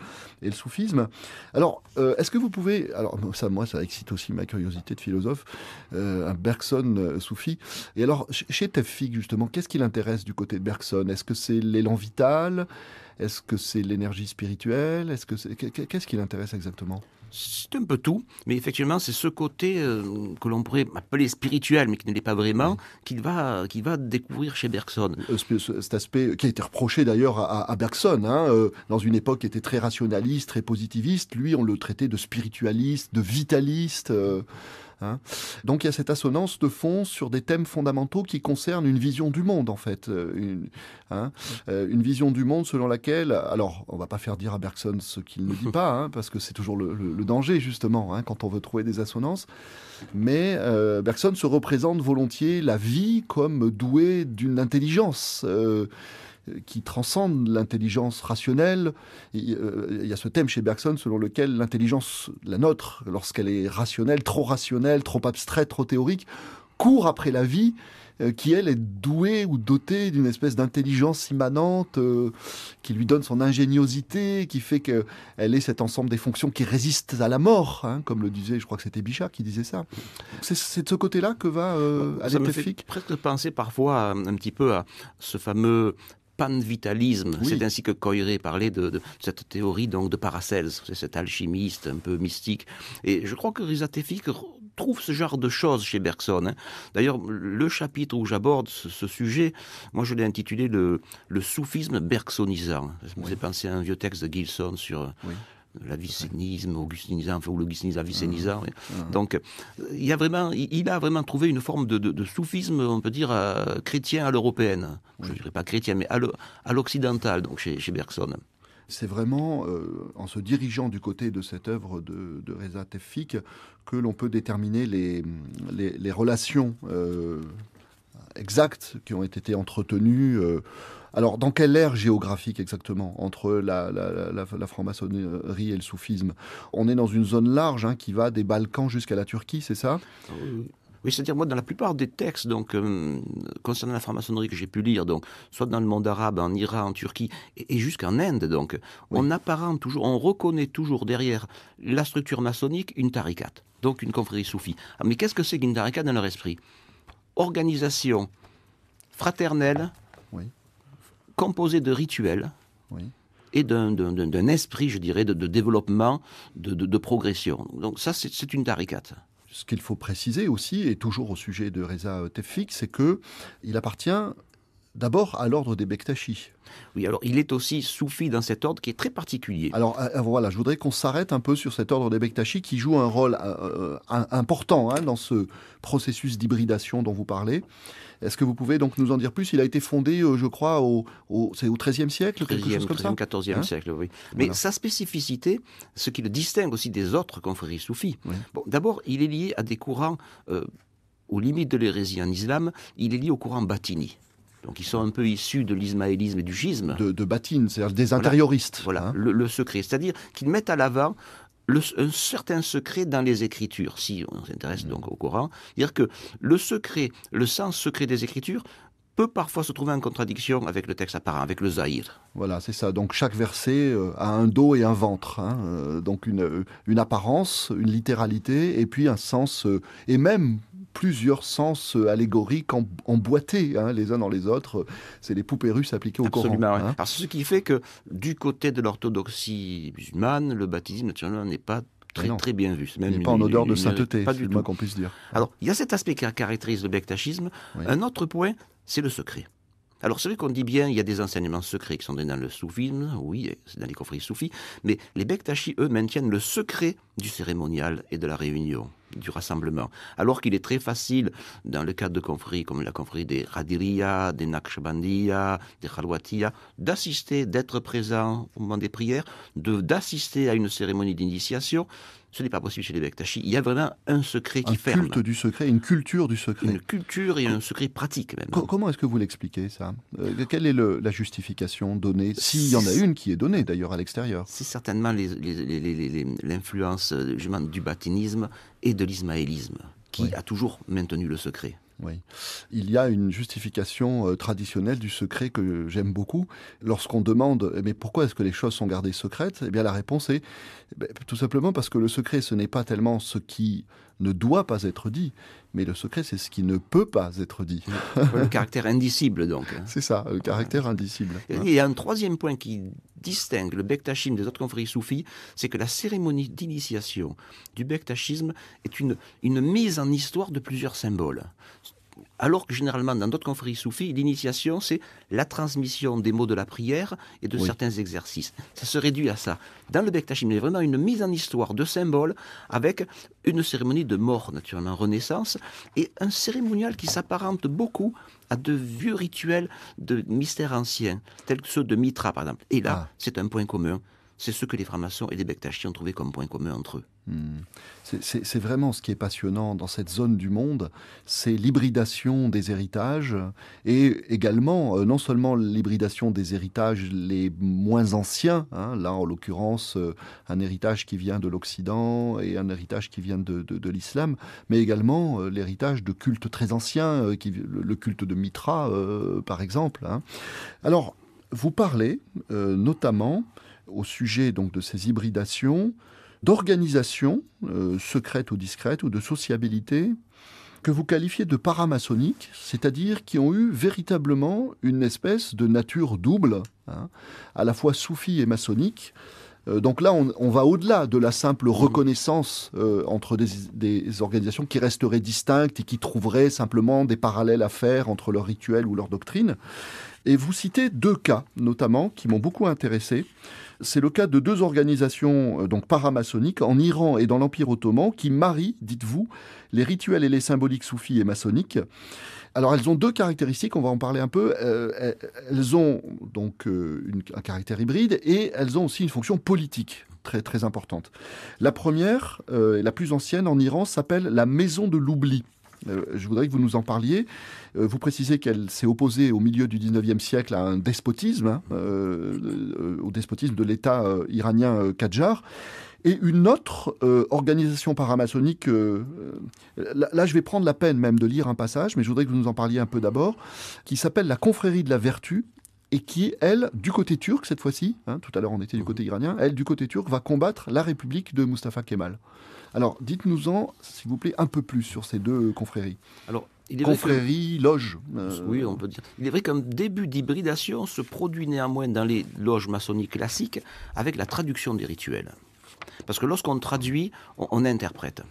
soufisme. Alors, est-ce que vous pouvez, alors ça, moi, ça excite aussi ma curiosité de philosophe, un Bergson soufi. Et alors, chez Tefik, justement, qu'est-ce qui l'intéresse du côté de Bergson Est-ce que c'est l'élan vital est-ce que c'est l'énergie spirituelle Est-ce que Qu'est-ce qui l'intéresse exactement c'est un peu tout, mais effectivement, c'est ce côté euh, que l'on pourrait appeler spirituel, mais qui ne pas vraiment, qu'il va, va découvrir chez Bergson. Euh, cet aspect qui a été reproché d'ailleurs à, Bergson, hein, euh, dans une époque qui était très rationaliste, très positiviste, lui, on le traitait de spiritualiste, de vitaliste. Hein. Donc il y a cette assonance de fond sur des thèmes fondamentaux qui concernent une vision du monde, en fait. Euh, hein. euh, une, vision du monde selon laquelle... Alors, on va pas faire dire à Bergson ce qu'il ne dit pas, hein, parce que c'est toujours le, danger, justement, quand on veut trouver des assonances. Mais euh, Bergson se représente volontiers la vie comme douée d'une intelligence qui transcende l'intelligence rationnelle. Euh, il y a ce thème chez Bergson selon lequel l'intelligence, la nôtre, lorsqu'elle est rationnelle, trop rationnelle, trop abstraite, trop théorique, court après la vie euh, qui, elle, est douée ou dotée d'une espèce d'intelligence immanente euh, qui lui donne son ingéniosité, qui fait qu'elle est cet ensemble des fonctions qui résistent à la mort, hein, comme le disait, je crois que c'était Bichat qui disait ça. C'est de ce côté-là que va euh, aller Ça fait presque penser parfois un petit peu à ce fameux panvitalisme. vitalisme, C'est ainsi que Coiré parlait de, cette théorie donc de Paracels, c'est cet alchimiste un peu mystique. Et je crois que Risatefi trouve ce genre de choses chez Bergson. Hein. D'ailleurs, le chapitre où j'aborde ce, sujet, moi je l'ai intitulé le, soufisme bergsonisant. Vous avez pensé à un vieux texte de Gilson sur l'avicénisme, augustinisant, enfin, ou mmh. mmh. Donc, il, y a vraiment, il a vraiment trouvé une forme de, soufisme, on peut dire, euh, chrétien à l'européenne. Je ne dirais pas chrétien, mais à l'occidental, donc chez, Bergson. C'est vraiment euh, en se dirigeant du côté de cette œuvre de, de Reza Tefik que l'on peut déterminer les, les, relations euh, exactes qui ont été entretenues. Alors, dans quelle ère géographique exactement entre la, franc-maçonnerie et le soufisme On est dans une zone large hein, qui va des Balkans jusqu'à la Turquie, c'est ça ah oui, c'est-à-dire moi, dans la plupart des textes donc euh, concernant la franc-maçonnerie que j'ai pu lire, donc soit dans le monde arabe, en Iran, en Turquie et, jusqu'en Inde, donc on apparente toujours, on reconnaît toujours derrière la structure maçonnique une tarikat, donc une confrérie soufie. Ah, mais qu'est-ce que c'est qu'une tarikat dans leur esprit Organisation fraternelle composé de rituels et d'un esprit, je dirais, de, développement, de, progression. Donc ça, c'est une tarikate ce qu'il faut préciser aussi, et toujours au sujet de Reza Tefik, c'est que il appartient d'abord à l'ordre des Bektashi. Oui, alors il est aussi soufi dans cet ordre qui est très particulier. Alors euh, euh, voilà, je voudrais qu'on s'arrête un peu sur cet ordre des Bektashi qui joue un rôle euh, important hein, dans ce processus d'hybridation dont vous parlez. Est-ce que vous pouvez donc nous en dire plus Il a été fondé, euh, je crois, au, au, XIIIe siècle, 13e, 14 hein siècle, oui. Mais sa spécificité, ce qui le distingue aussi des autres confréries soufis, d'abord, il est lié à des courants, euh, aux limites de l'hérésie en islam, il est lié au courant batini. Donc ils sont un peu issus de l'ismaélisme et du schisme. De, de Batine, c'est-à-dire des intérioristes. Voilà, hein le, secret. C'est-à-dire qu'ils mettent à l'avant un certain secret dans les Écritures, si on s'intéresse mm. donc au Coran. C'est-à-dire que le secret, le sens secret des Écritures peut parfois se trouver en contradiction avec le texte apparent, avec le zahir. Voilà, c'est ça. Donc chaque verset euh, a un dos et un ventre. Hein, euh, donc une, euh, une apparence, une littéralité, et puis un sens, et même plusieurs sens euh, allégoriques emboîtés hein, les uns dans les autres. C'est les poupées russes appliquées au Absolument, Coran. Hein. ce qui fait que du côté de l'orthodoxie musulmane, le baptisme naturellement n'est pas très bien vu. Même il n'est pas en odeur de sainteté, pas du moins qu'on puisse dire. Alors, il y a cet aspect qui caractérise le bektachisme. Un autre point, c'est le secret. Alors, c'est vrai qu'on dit bien, il y a des enseignements secrets qui sont donnés dans le soufisme, oui, c'est dans les confréries soufis, mais les Bektachis, eux, maintiennent le secret du cérémonial et de la réunion du rassemblement. Alors qu'il est très facile, dans le cadre de confréries comme la confrérie des radiria des Naqshbandiyah, des Khalwatiya, d'assister, d'être présent au moment des prières, d'assister à une cérémonie d'initiation, ce n'est pas possible chez les Bektashi. Il y a vraiment un secret qui ferme. Un culte du secret, une culture du secret. Une culture et un secret pratique même. comment est-ce que vous l'expliquez ça euh, Quelle est la justification donnée S'il y en a une qui est donnée d'ailleurs à l'extérieur. C'est certainement l'influence euh, du batinisme et de l'ismaélisme qui a toujours maintenu le secret. Oui. Il y a une justification euh, traditionnelle du secret que j'aime beaucoup. Lorsqu'on demande mais eh pourquoi est-ce que les choses sont gardées secrètes Eh bien la réponse est eh tout simplement parce que le secret ce n'est pas tellement ce qui ne doit pas être dit. Mais le secret, c'est ce qui ne peut pas être dit. Le caractère indicible, donc. Hein. C'est ça, le caractère indicible. Hein. Il y a un troisième point qui distingue le bektachisme des autres confréries soufis, c'est que la cérémonie d'initiation du Bektachisme est une, une mise en histoire de plusieurs symboles. Alors que généralement, dans d'autres confréries soufis, l'initiation, c'est la transmission des mots de la prière et de certains exercices. Ça se réduit à ça. Dans le Bektachim, il y a vraiment une mise en histoire de symboles avec une cérémonie de mort, naturellement, renaissance, et un cérémonial qui s'apparente beaucoup à de vieux rituels de mystères anciens, tels que ceux de Mitra, par exemple. Et là, ah. c'est un point commun. C'est ce que les francs et les bektachis ont trouvé comme point commun entre eux. Hmm. C'est vraiment ce qui est passionnant dans cette zone du monde, c'est l'hybridation des héritages et également, euh, non seulement l'hybridation des héritages les moins anciens, hein, là en l'occurrence euh, un héritage qui vient de l'Occident et un héritage qui vient de, l'islam, mais également euh, l'héritage de cultes très anciens, le, culte de Mitra par exemple. Hein. Alors, vous parlez notamment au sujet donc de ces hybridations, d'organisations euh, secrètes ou discrètes ou de sociabilité que vous qualifiez de paramaçonniques, c'est-à-dire qui ont eu véritablement une espèce de nature double, hein, à la fois soufie et maçonnique. Euh, donc là, on, va au-delà de la simple reconnaissance euh, entre des, organisations qui resteraient distinctes et qui trouveraient simplement des parallèles à faire entre leurs rituels ou leurs doctrines. Et vous citez deux cas, notamment, qui m'ont beaucoup intéressé. C'est le cas de deux organisations euh, donc paramaçonniques en Iran et dans l'Empire ottoman qui marient, dites-vous, les rituels et les symboliques soufis et maçonniques. Alors elles ont deux caractéristiques, on va en parler un peu. Euh, elles ont donc euh, un caractère hybride et elles ont aussi une fonction politique très très importante. La première, la plus ancienne en Iran, s'appelle la maison de l'oubli. Euh, je voudrais que vous nous en parliez. Euh, vous précisez qu'elle s'est opposée au milieu du 19e siècle à un despotisme, hein, euh, au despotisme de l'État iranien Qajar. Et une autre organisation paramaçonnique, là, je vais prendre la peine même de lire un passage, mais je voudrais que vous nous en parliez un peu d'abord, qui s'appelle la confrérie de la vertu, et qui, elle, du côté turc cette fois-ci, hein, tout à l'heure on était du côté iranien, elle, du côté turc, va combattre la République de Mustafa Kemal. Alors, dites-nous-en, s'il vous plaît, un peu plus sur ces deux confréries. il est confrérie, loge. Euh, oui, on peut dire. Il est vrai qu'un début d'hybridation se produit néanmoins dans les loges maçonniques classiques avec la traduction des rituels. Parce que lorsqu'on traduit, on interprète.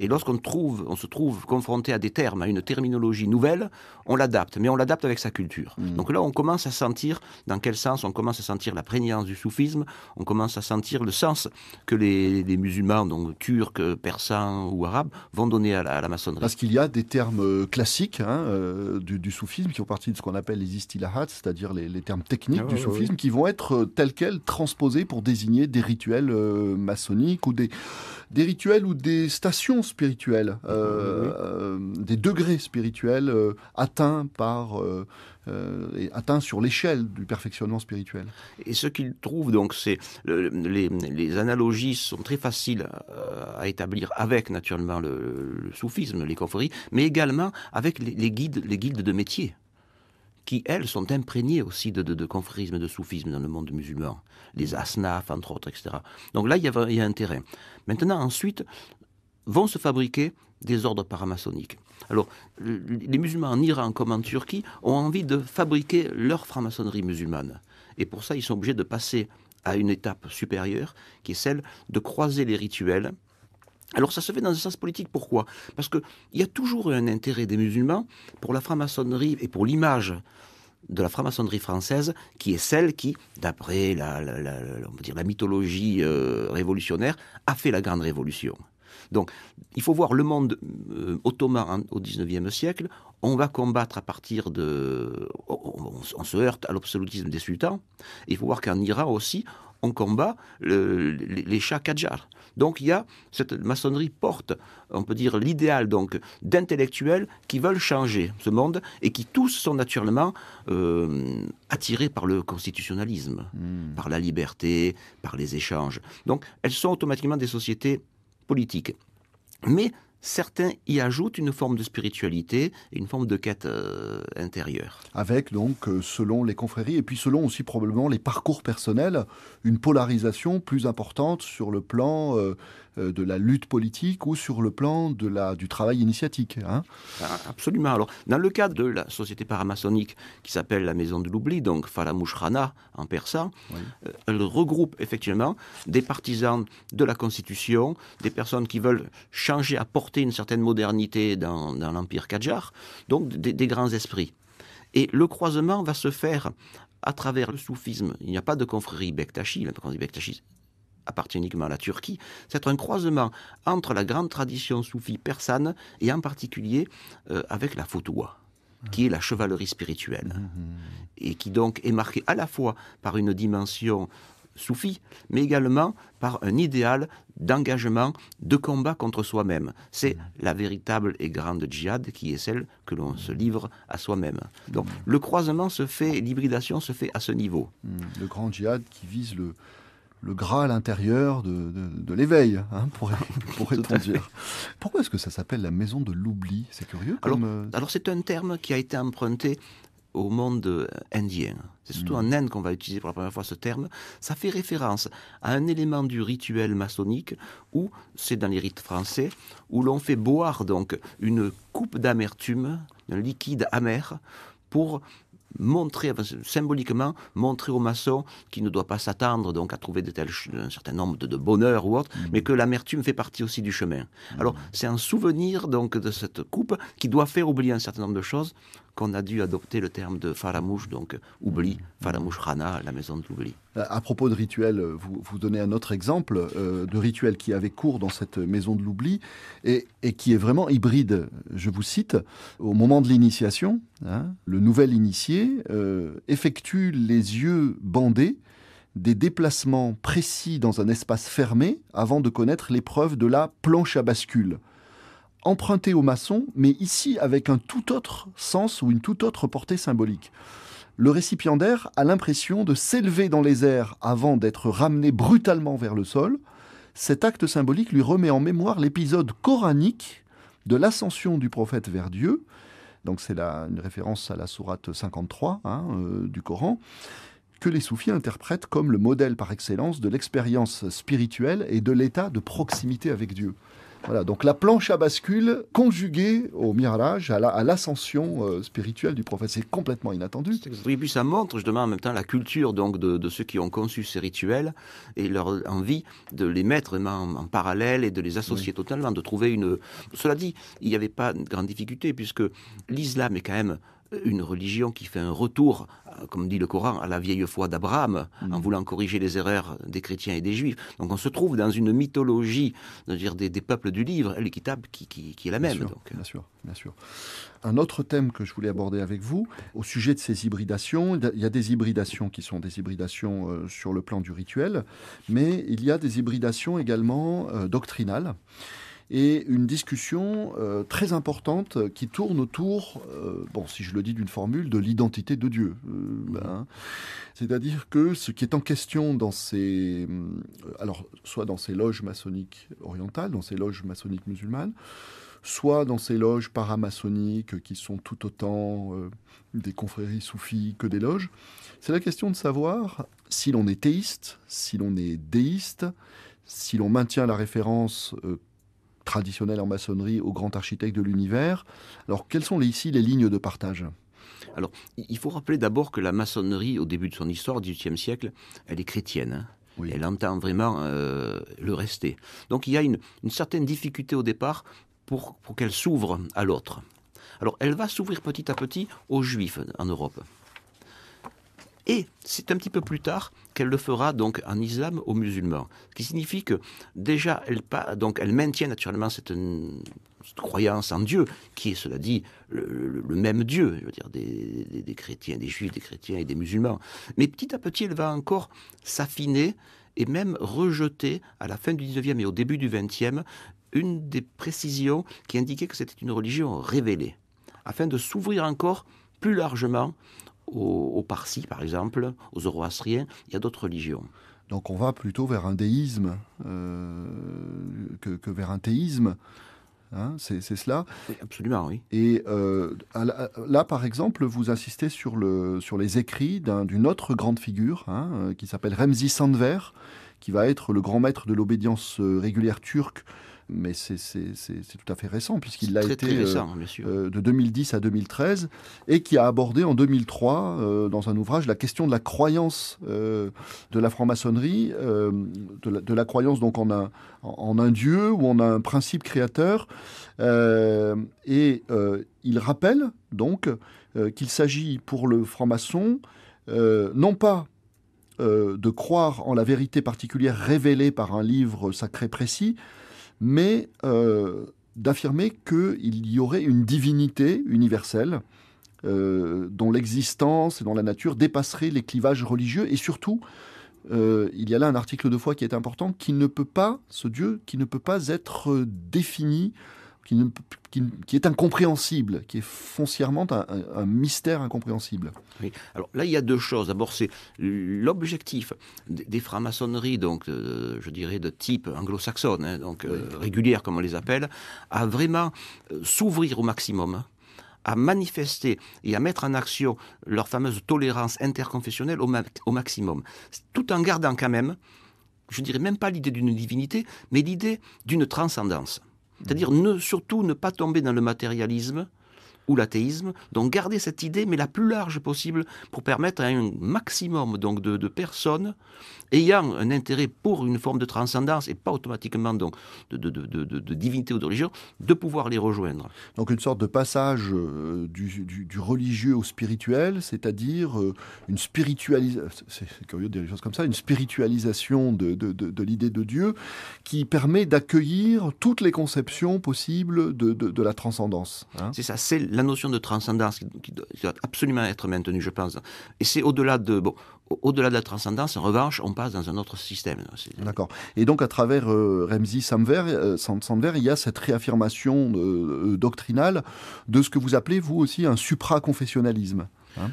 Et lorsqu'on trouve, on se trouve confronté à des termes, à une terminologie nouvelle, on l'adapte, mais on l'adapte avec sa culture. Mm. Donc là, on commence à sentir dans quel sens, on commence à sentir la prégnance du soufisme, on commence à sentir le sens que les, musulmans, donc turcs, persans ou arabes, vont donner à la, maçonnerie. Parce qu'il y a des termes euh, classiques hein, euh, du, soufisme qui font partie de ce qu'on appelle les istilahat, c'est-à-dire les, termes techniques ah du soufisme, qui vont être euh, tels quels transposés pour désigner des rituels maçonniques ou des, des rituels ou des stations spirituelles, euh, euh, des degrés spirituels euh, atteints par sur l'échelle du perfectionnement spirituel. Et ce qu'il trouve, donc, c'est les, analogies sont très faciles à, établir avec, naturellement, le, soufisme, les confréries, mais également avec les, guides, les guildes de métier, qui, elles, sont imprégnées aussi de, de, de et de soufisme dans le monde musulman les ASNAF, entre autres, etc. Donc là, il y, a, un Maintenant, ensuite, vont se fabriquer des ordres paramaçonniques. Alors, les musulmans en Iran comme en Turquie ont envie de fabriquer leur franc-maçonnerie musulmane. Et pour ça, ils sont obligés de passer à une étape supérieure, qui est celle de croiser les rituels. Alors ça se fait dans un sens politique, pourquoi Parce qu'il y a toujours eu un intérêt des musulmans pour la franc-maçonnerie et pour l'image de la franc-maçonnerie française, qui est celle qui, d'après la, mythologie euh, révolutionnaire, a fait la grande révolution. Donc, il faut voir le monde euh, ottoman au XIXe siècle. On va combattre à partir de. On, se heurte à l'absolutisme des sultans. il faut voir qu'en Iran aussi, on combat les, chats Qajar. Donc il y a cette maçonnerie porte, on peut dire l'idéal donc d'intellectuels qui veulent changer ce monde et qui tous sont naturellement euh, attirés par le constitutionnalisme, hmm. par la liberté, par les échanges. Donc elles sont automatiquement des sociétés politiques. Mais certains y ajoutent une forme de spiritualité et une forme de quête euh, intérieure. Avec donc, euh, selon les confréries, et puis selon aussi probablement les parcours personnels, une polarisation plus importante sur le plan euh, de la lutte politique ou sur le plan de la, du travail initiatique. Hein. Ah, absolument. Alors, dans le cadre de la société paramaçonnique qui s'appelle la Maison de l'Oubli, donc Falamushrana en persan, elle regroupe effectivement des partisans de la Constitution, des personnes qui veulent changer, à apporter une certaine modernité dans, l'Empire Qajar, donc des, grands esprits. Et le croisement va se faire à travers le soufisme. Il n'y a pas de confrérie Bektashi, on dit Bektashi appartient uniquement à la Turquie. C'est un croisement entre la grande tradition soufie persane et en particulier euh, avec la Fotoua qui est la chevalerie spirituelle, mmh, mmh, mmh. et qui donc est marquée à la fois par une dimension soufi, mais également par un idéal d'engagement, de combat contre soi-même. C'est mm. la véritable et grande djihad qui est celle que l'on se mm. livre à soi-même. Donc mm. le croisement se fait, l'hybridation se fait à ce niveau. Le grand djihad qui vise le, le à l'intérieur de, de, l'éveil, hein, pour, pour Pourquoi est-ce que ça s'appelle la maison de l'oubli C'est curieux. Comme... Alors, euh, alors c'est un terme qui a été emprunté au monde indien. C'est surtout mm. en Inde qu'on va utiliser pour la première fois ce terme. Ça fait référence à un élément du rituel maçonnique où, c'est dans les rites français, où l'on fait boire donc une coupe d'amertume, un liquide amer, pour montrer, symboliquement, montrer au maçon qu'il ne doit pas s'attendre donc à trouver de tels, un certain nombre de, bonheur ou autre, mm. mais que l'amertume fait partie aussi du chemin. Mm. Alors, c'est un souvenir donc de cette coupe qui doit faire oublier un certain nombre de choses qu'on a dû adopter le terme de Faramouche, donc oubli, Faramouche Rana, la maison de l'oubli. Euh, à propos de rituels, euh, vous, vous donnez un autre exemple euh, de rituel qui avait cours dans cette maison de l'oubli et, qui est vraiment hybride. Je vous cite, au moment de l'initiation, hein, le nouvel initié effectue les yeux bandés des déplacements précis dans un espace fermé avant de connaître l'épreuve de la planche à bascule emprunté au maçon, mais ici avec un tout autre sens ou une tout autre portée symbolique. Le récipiendaire a l'impression de s'élever dans les airs avant d'être ramené brutalement vers le sol. Cet acte symbolique lui remet en mémoire l'épisode coranique de l'ascension du prophète vers Dieu. Donc c'est une référence à la sourate 53 hein, euh, du Coran que les soufis interprètent comme le modèle par excellence de l'expérience spirituelle et de l'état de proximité avec Dieu. Voilà, donc la planche à bascule conjuguée au mirage, à l'ascension euh, spirituelle du prophète, c'est complètement inattendu. Et puis ça montre justement en même temps la culture donc de, ceux qui ont conçu ces rituels et leur envie de les mettre en, parallèle et de les associer totalement, de trouver une. Cela dit, il n'y avait pas de grande difficulté puisque l'islam est quand même une religion qui fait un retour, euh, comme dit le Coran, à la vieille foi d'Abraham, en mm. voulant corriger les erreurs des chrétiens et des juifs. Donc on se trouve dans une mythologie dire, des, peuples du livre, l'équitable, qui, est la même. Bien sûr, bien sûr. Un autre thème que je voulais aborder avec vous, au sujet de ces hybridations, il y a des hybridations qui sont des hybridations euh, sur le plan du rituel, mais il y a des hybridations également euh, doctrinales et une discussion euh, très importante qui tourne autour, euh, bon, si je le dis d'une formule, de l'identité de Dieu. Euh, mhm. ben, hein. C'est-à-dire que ce qui est en question dans ces, alors, soit dans ces loges maçonniques orientales, dans ces loges maçonniques musulmanes, soit dans ces loges paramaçonniques qui sont tout autant des confréries soufis que des loges, c'est la question de savoir si l'on est théiste, si l'on est déiste, si l'on maintient la référence traditionnelle en maçonnerie au grand architecte de l'univers. Alors, quelles sont ici les lignes de partage alors, il faut rappeler d'abord que la maçonnerie, au début de son histoire, au XVIIIe siècle, elle est chrétienne. Hein. Elle entend vraiment euh, le rester. Donc il y a une, certaine difficulté au départ pour qu'elle s'ouvre à l'autre. Alors elle va s'ouvrir petit à petit aux juifs en Europe. Et c'est un petit peu plus tard qu'elle le fera donc en islam aux musulmans. Ce qui signifie que déjà, elle, donc, elle maintient naturellement cette, croyance en Dieu, qui est, cela dit, le, même Dieu, je veux dire, des, des, chrétiens, des juifs, des chrétiens et des musulmans. Mais petit à petit, elle va encore s'affiner et même rejeter, à la fin du 19e et au début du 20e, une des précisions qui indiquait que c'était une religion révélée, afin de s'ouvrir encore plus largement aux, parsi par exemple, aux Zoroastriens y a d'autres religions. Donc on va plutôt vers un déisme euh, que, vers un théisme. Hein, c'est cela Absolument, oui. Et euh, là, par exemple, vous insistez sur, le, sur les écrits d'une autre grande figure hein, euh, qui s'appelle Remzi Sandver, qui va être le grand maître de l'obédience régulière turque mais c'est tout à fait récent, puisqu'il l'a été euh, euh, de 2010 à 2013, et qui a abordé en 2003, euh, dans un ouvrage, la question de la croyance de la franc-maçonnerie, de la, croyance donc en un, en un dieu ou en un principe créateur. et il rappelle donc qu'il s'agit pour le franc-maçon non pas de croire en la vérité particulière révélée par un livre sacré précis, mais euh, d'affirmer qu'il y aurait une divinité universelle euh, dont l'existence et dont la nature dépasserait les clivages religieux et surtout euh, il y a là un article de foi qui est important, qui ne peut pas, ce Dieu, qui ne peut pas être défini qui, est incompréhensible, qui est foncièrement un, mystère incompréhensible. Oui. Alors là, il y a deux choses. D'abord, c'est l'objectif des, francs-maçonneries, donc euh, je dirais de type anglo-saxonne, hein, donc euh, régulière comme on les appelle, à vraiment euh, s'ouvrir au maximum à manifester et à mettre en action leur fameuse tolérance interconfessionnelle au, au maximum, tout en gardant quand même, je dirais même pas l'idée d'une divinité, mais l'idée d'une transcendance. C'est-à-dire ne, surtout ne pas tomber dans le matérialisme ou l'athéisme. Donc garder cette idée, mais la plus large possible, pour permettre à un maximum donc, de, personnes ayant un intérêt pour une forme de transcendance et pas automatiquement donc, de, de, de divinité ou de religion, de pouvoir les rejoindre. Donc une sorte de passage euh, du, du, religieux au spirituel, c'est-à-dire euh, une spiritualisation, c'est curieux de dire des choses comme ça, une spiritualisation de, l'idée de Dieu qui permet d'accueillir toutes les conceptions possibles de, la transcendance. Hein. c'est ça, c'est la notion de transcendance qui doit absolument être maintenue, je pense. Et c'est au-delà de, bon, au-delà de la transcendance, en revanche, on passe dans un autre système. D'accord. Et donc, à travers ramsey euh, Remzi Samver, euh, il y a cette réaffirmation euh, doctrinale de ce que vous appelez, vous aussi, un supraconfessionnalisme. Hein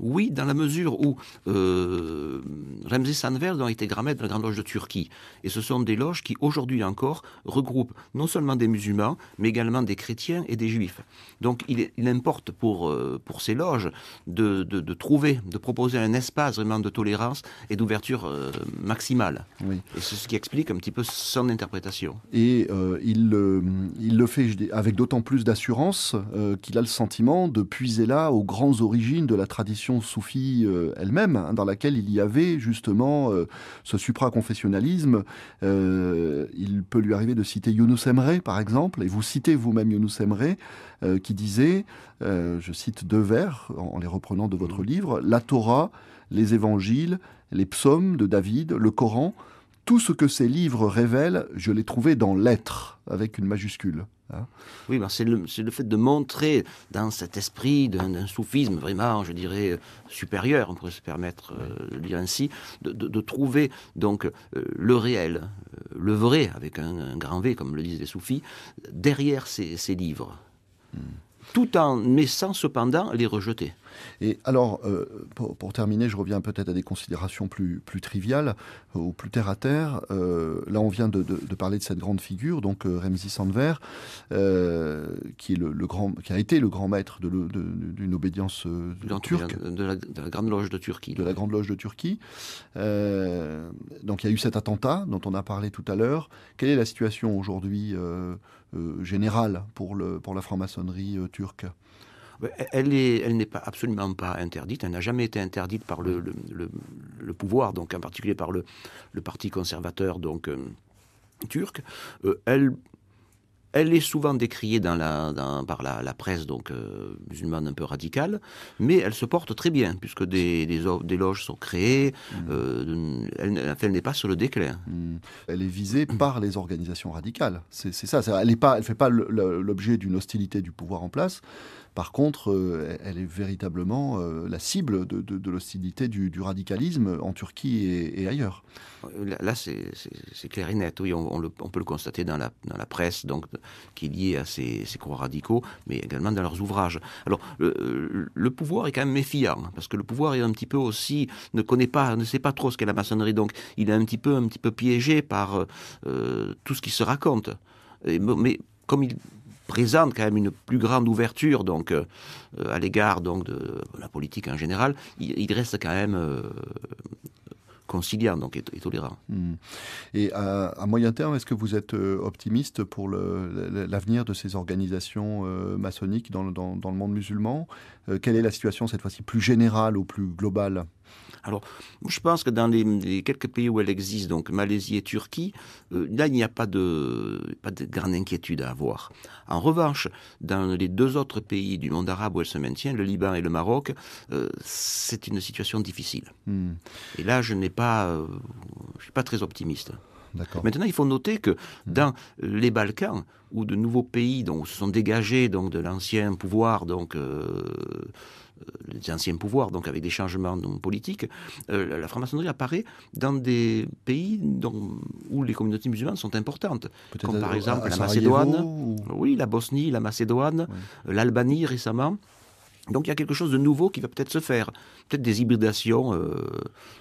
oui, dans la mesure où euh, Ramsey Sanver été grammaire de la Grande Loge de Turquie. Et ce sont des loges qui, aujourd'hui encore, regroupent non seulement des musulmans, mais également des chrétiens et des juifs. Donc il, importe pour, euh, pour ces loges de, de, trouver, de proposer un espace vraiment de tolérance et d'ouverture euh, maximale. Oui. Et c'est ce qui explique un petit peu son interprétation. Et euh, il, il le fait avec d'autant plus d'assurance qu'il a le sentiment de puiser là aux grandes origines de la tradition soufie euh, elle-même, hein, dans laquelle il y avait justement euh, ce supraconfessionnalisme. Euh, il peut lui arriver de citer Younous Emre, par exemple, et vous citez vous-même Younous Emre, qui disait, je cite deux vers en les reprenant de votre mmh. livre, la Torah, les évangiles, les psaumes de David, le Coran tout ce que ces livres révèlent, je l'ai trouvé dans l'être, avec une majuscule. Hein. oui, c'est le, fait de montrer dans cet esprit d'un soufisme vraiment, je dirais, supérieur, on pourrait se permettre de euh, de dire ainsi, de, trouver donc euh, le réel, euh, le vrai, avec un, grand V, comme le disent les soufis, derrière ces, livres, hmm. tout en laissant cependant les rejeter. Et alors, euh, pour, terminer, je reviens peut-être à des considérations plus, plus triviales euh, ou plus terre à terre. Euh, là, on vient de, parler de cette grande figure, donc euh, Remzi Sandver, qui, est le, grand, qui a été le grand maître d'une obédience turque. de la, Grande Loge de Turquie. De la Grande Loge de Turquie. donc, il y a eu cet attentat dont on a parlé tout à l'heure. Quelle est la situation aujourd'hui générale pour, le, pour la franc-maçonnerie turque elle n'est pas, absolument pas interdite, elle n'a jamais été interdite par le, pouvoir, donc en particulier par le, parti conservateur donc, euh, turc. Euh, elle, est souvent décriée par la, presse donc euh, musulmane un peu radicale, mais elle se porte très bien puisque des, des, loges sont créées. Mm. elle, n'est pas sur le déclin. Mm. Elle est visée par les organisations radicales. C'est ça. ça elle ne fait pas l'objet d'une hostilité du pouvoir en place. Par contre, euh, elle est véritablement euh, la cible de, de, l'hostilité du, radicalisme en Turquie et, ailleurs. Euh, là, c'est, c'est clair et net. Oui, on, le, on, peut le constater dans la, dans la presse, donc, qui est liée à ces, ces, courants radicaux, mais également dans leurs ouvrages. Alors, le, pouvoir est quand même méfiant, hein, parce que le pouvoir est un petit peu aussi ne connaît pas, ne sait pas trop ce qu'est la maçonnerie, donc il est un petit peu, un petit peu piégé par tout ce qui se raconte. Et, mais comme il présente quand même une plus grande ouverture donc euh, à l'égard donc de la politique en général, il, reste quand même euh, conciliant donc, et, tolérant. Hmm. Et à, moyen terme, est-ce que vous êtes euh, optimiste pour l'avenir de ces organisations maçonniques dans, dans, le monde musulman Quelle est la situation cette fois-ci plus générale ou plus globale alors, je pense que dans les, quelques pays où elle existe, donc Malaisie et Turquie, euh, là, il n'y a pas de, grande inquiétude à avoir. En revanche, dans les deux autres pays du monde arabe où elle se maintient, le Liban et le Maroc, euh, c'est une situation difficile. Hmm. Et là, je n'ai pas, euh, je suis pas très optimiste. Maintenant, il faut noter que hmm. dans les Balkans, où de nouveaux pays donc, se sont dégagés donc, de l'ancien pouvoir donc, euh, les anciens pouvoirs, donc avec des changements politiques, euh, la franc-maçonnerie apparaît dans des pays où les communautés musulmanes sont importantes, comme par exemple la Macédoine, oui, la Bosnie, la Macédoine, euh, l'Albanie récemment. Donc il y a quelque chose de nouveau qui va peut-être se faire, peut-être des hybridations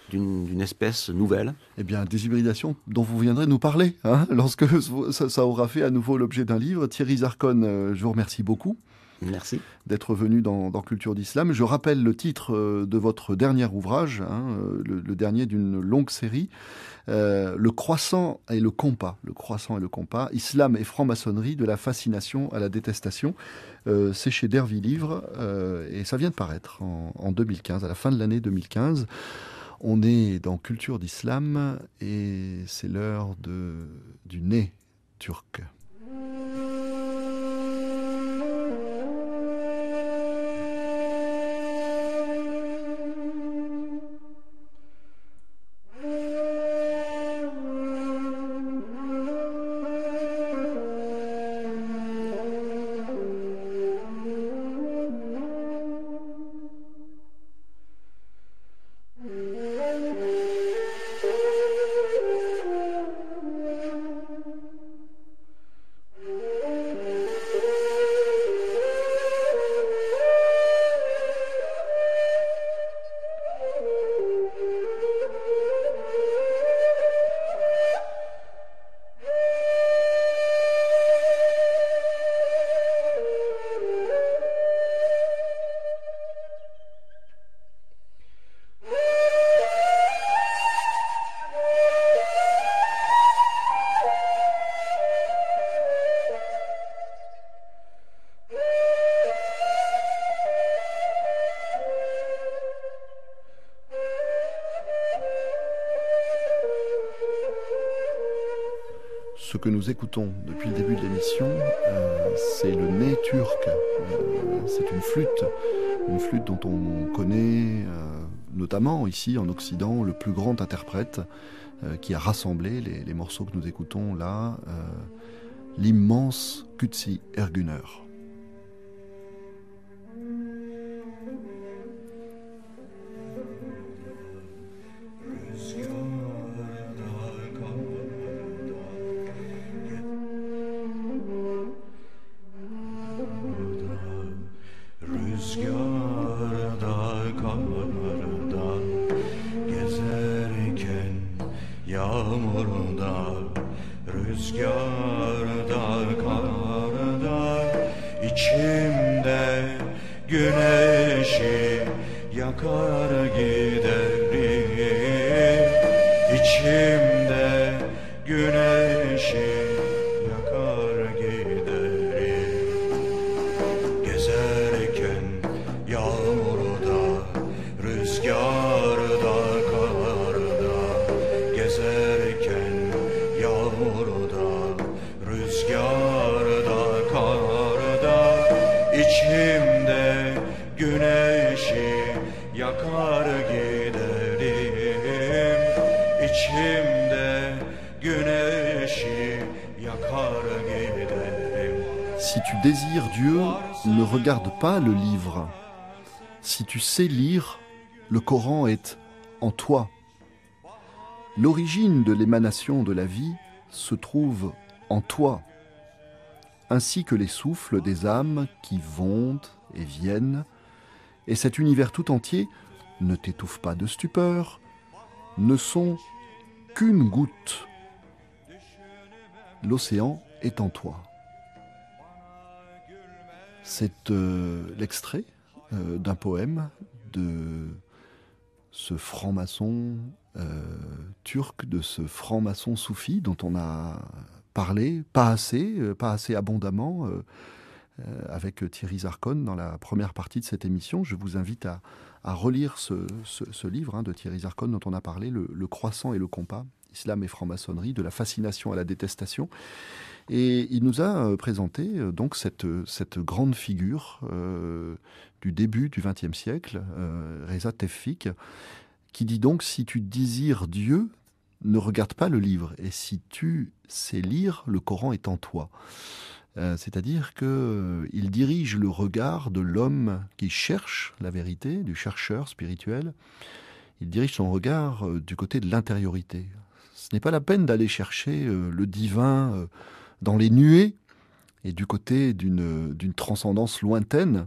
d'une espèce nouvelle. Eh bien, des hybridations dont vous viendrez nous parler, hein, lorsque ça, aura fait à nouveau l'objet d'un livre. Thierry Zarkon, je vous remercie beaucoup. Merci. D'être venu dans, Culture d'Islam. Je rappelle le titre euh, de votre dernier ouvrage, hein, euh, le, dernier d'une longue série, euh, Le croissant et le compas. Le croissant et le compas, Islam et franc-maçonnerie, de la fascination à la détestation. C'est chez Dervy Livre et ça vient de paraître en, en 2015, à la fin de l'année 2015. On est dans Culture d'Islam et c'est l'heure du nez turc. écoutons depuis le début de l'émission, euh, c'est le nez turc. Euh, c'est une flûte, une flûte dont on connaît euh, notamment ici en Occident le plus grand interprète qui a rassemblé les, les, morceaux que nous écoutons là, l'immense Kutsi Erguner. tu sais lire, le Coran est en toi. L'origine de l'émanation de la vie se trouve en toi, ainsi que les souffles des âmes qui vont et viennent, et cet univers tout entier, ne t'étouffe pas de stupeur, ne sont qu'une goutte. L'océan est en toi. C'est euh, l'extrait euh, d'un poème de ce franc-maçon euh, turc, de ce franc-maçon soufi dont on a parlé, pas assez, euh, pas assez abondamment, avec Thierry Zarkon dans la première partie de cette émission. Je vous invite à, relire ce, livre hein, de Thierry Zarkon dont on a parlé, le croissant et le compas, islam et franc-maçonnerie, de la fascination à la détestation. Et il nous a euh, présenté euh, donc cette, euh, cette grande figure du début du XXe siècle, Reza Teffik qui dit donc si tu désires Dieu, ne regarde pas le livre, et si tu sais lire, le Coran est en toi. C'est-à-dire que il dirige le regard de l'homme qui cherche la vérité, du chercheur spirituel. Il dirige son regard du côté de l'intériorité, ce n'est pas la peine d'aller chercher euh, le divin euh, dans les nuées et du côté d'une transcendance lointaine.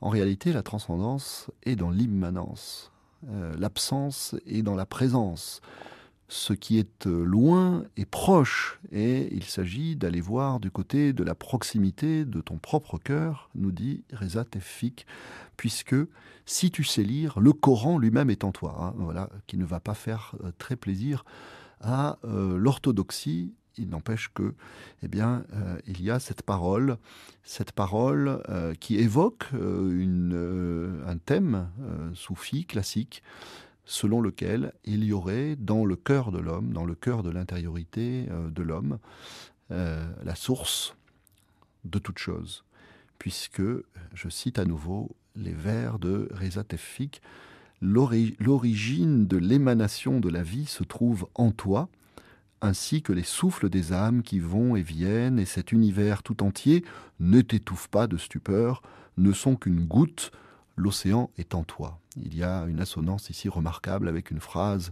En réalité, la transcendance est dans l'immanence. Euh, l'absence est dans la présence. Ce qui est loin est proche et il s'agit d'aller voir du côté de la proximité de ton propre cœur, nous dit Reza Tefik, puisque si tu sais lire, le Coran lui-même est en toi. Hein, voilà, qui ne va pas faire très plaisir à euh, l'orthodoxie il n'empêche que, eh bien, euh, il y a cette parole, cette parole euh, qui évoque un thème soufi classique, selon lequel il y aurait dans le cœur de l'homme, dans le cœur de l'intériorité de l'homme, la source de toute chose, puisque, je cite à nouveau les vers de Reza Tevfik, l'origine de l'émanation de la vie se trouve en toi, ainsi que les souffles des âmes qui vont et viennent, et cet univers tout entier ne t'étouffe pas de stupeur, ne sont qu'une goutte, l'océan est en toi. Il y a une assonance ici remarquable avec une phrase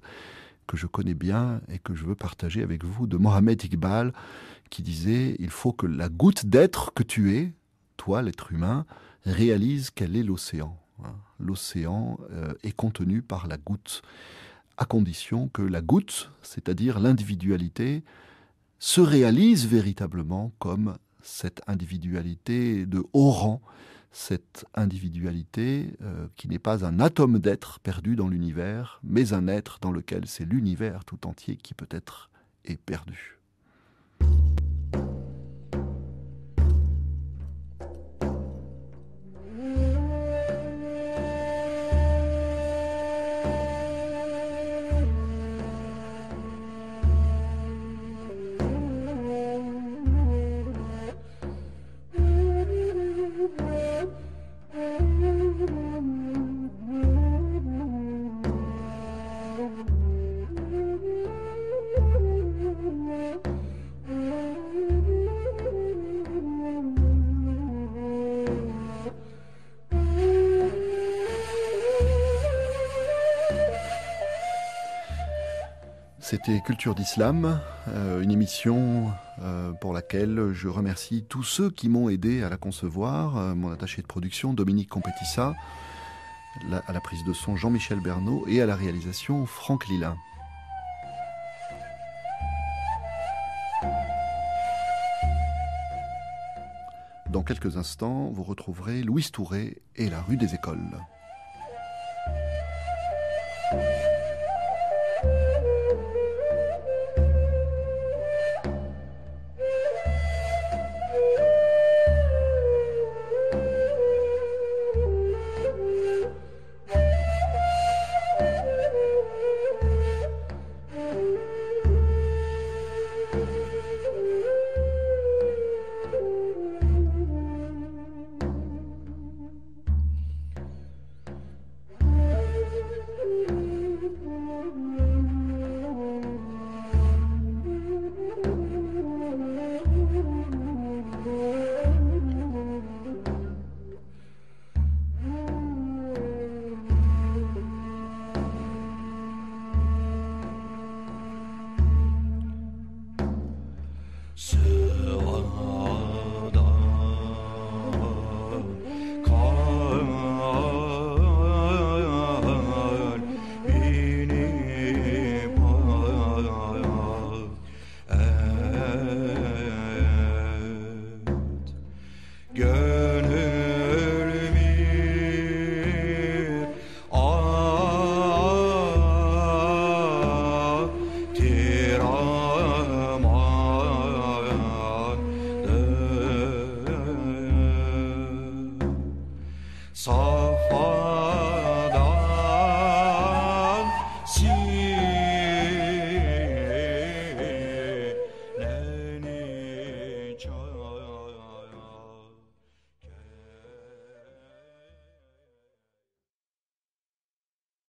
que je connais bien et que je veux partager avec vous de Mohamed Iqbal qui disait Il faut que la goutte d'être que tu es, toi l'être humain, réalise qu'elle est l'océan. Hein, l'océan euh, est contenu par la goutte, à condition que la goutte, c'est-à-dire l'individualité, se réalise véritablement comme cette individualité de haut rang, cette individualité euh, qui n'est pas un atome d'être perdu dans l'univers, mais un être dans lequel c'est l'univers tout entier qui peut-être est perdu. Culture d'Islam, euh, une émission euh, pour laquelle je remercie tous ceux qui m'ont aidé à la concevoir, euh, mon attaché de production Dominique Compétissa, à la prise de son Jean-Michel Bernot et à la réalisation Franck Lila. Dans quelques instants, vous retrouverez Louis Touré et la rue des écoles.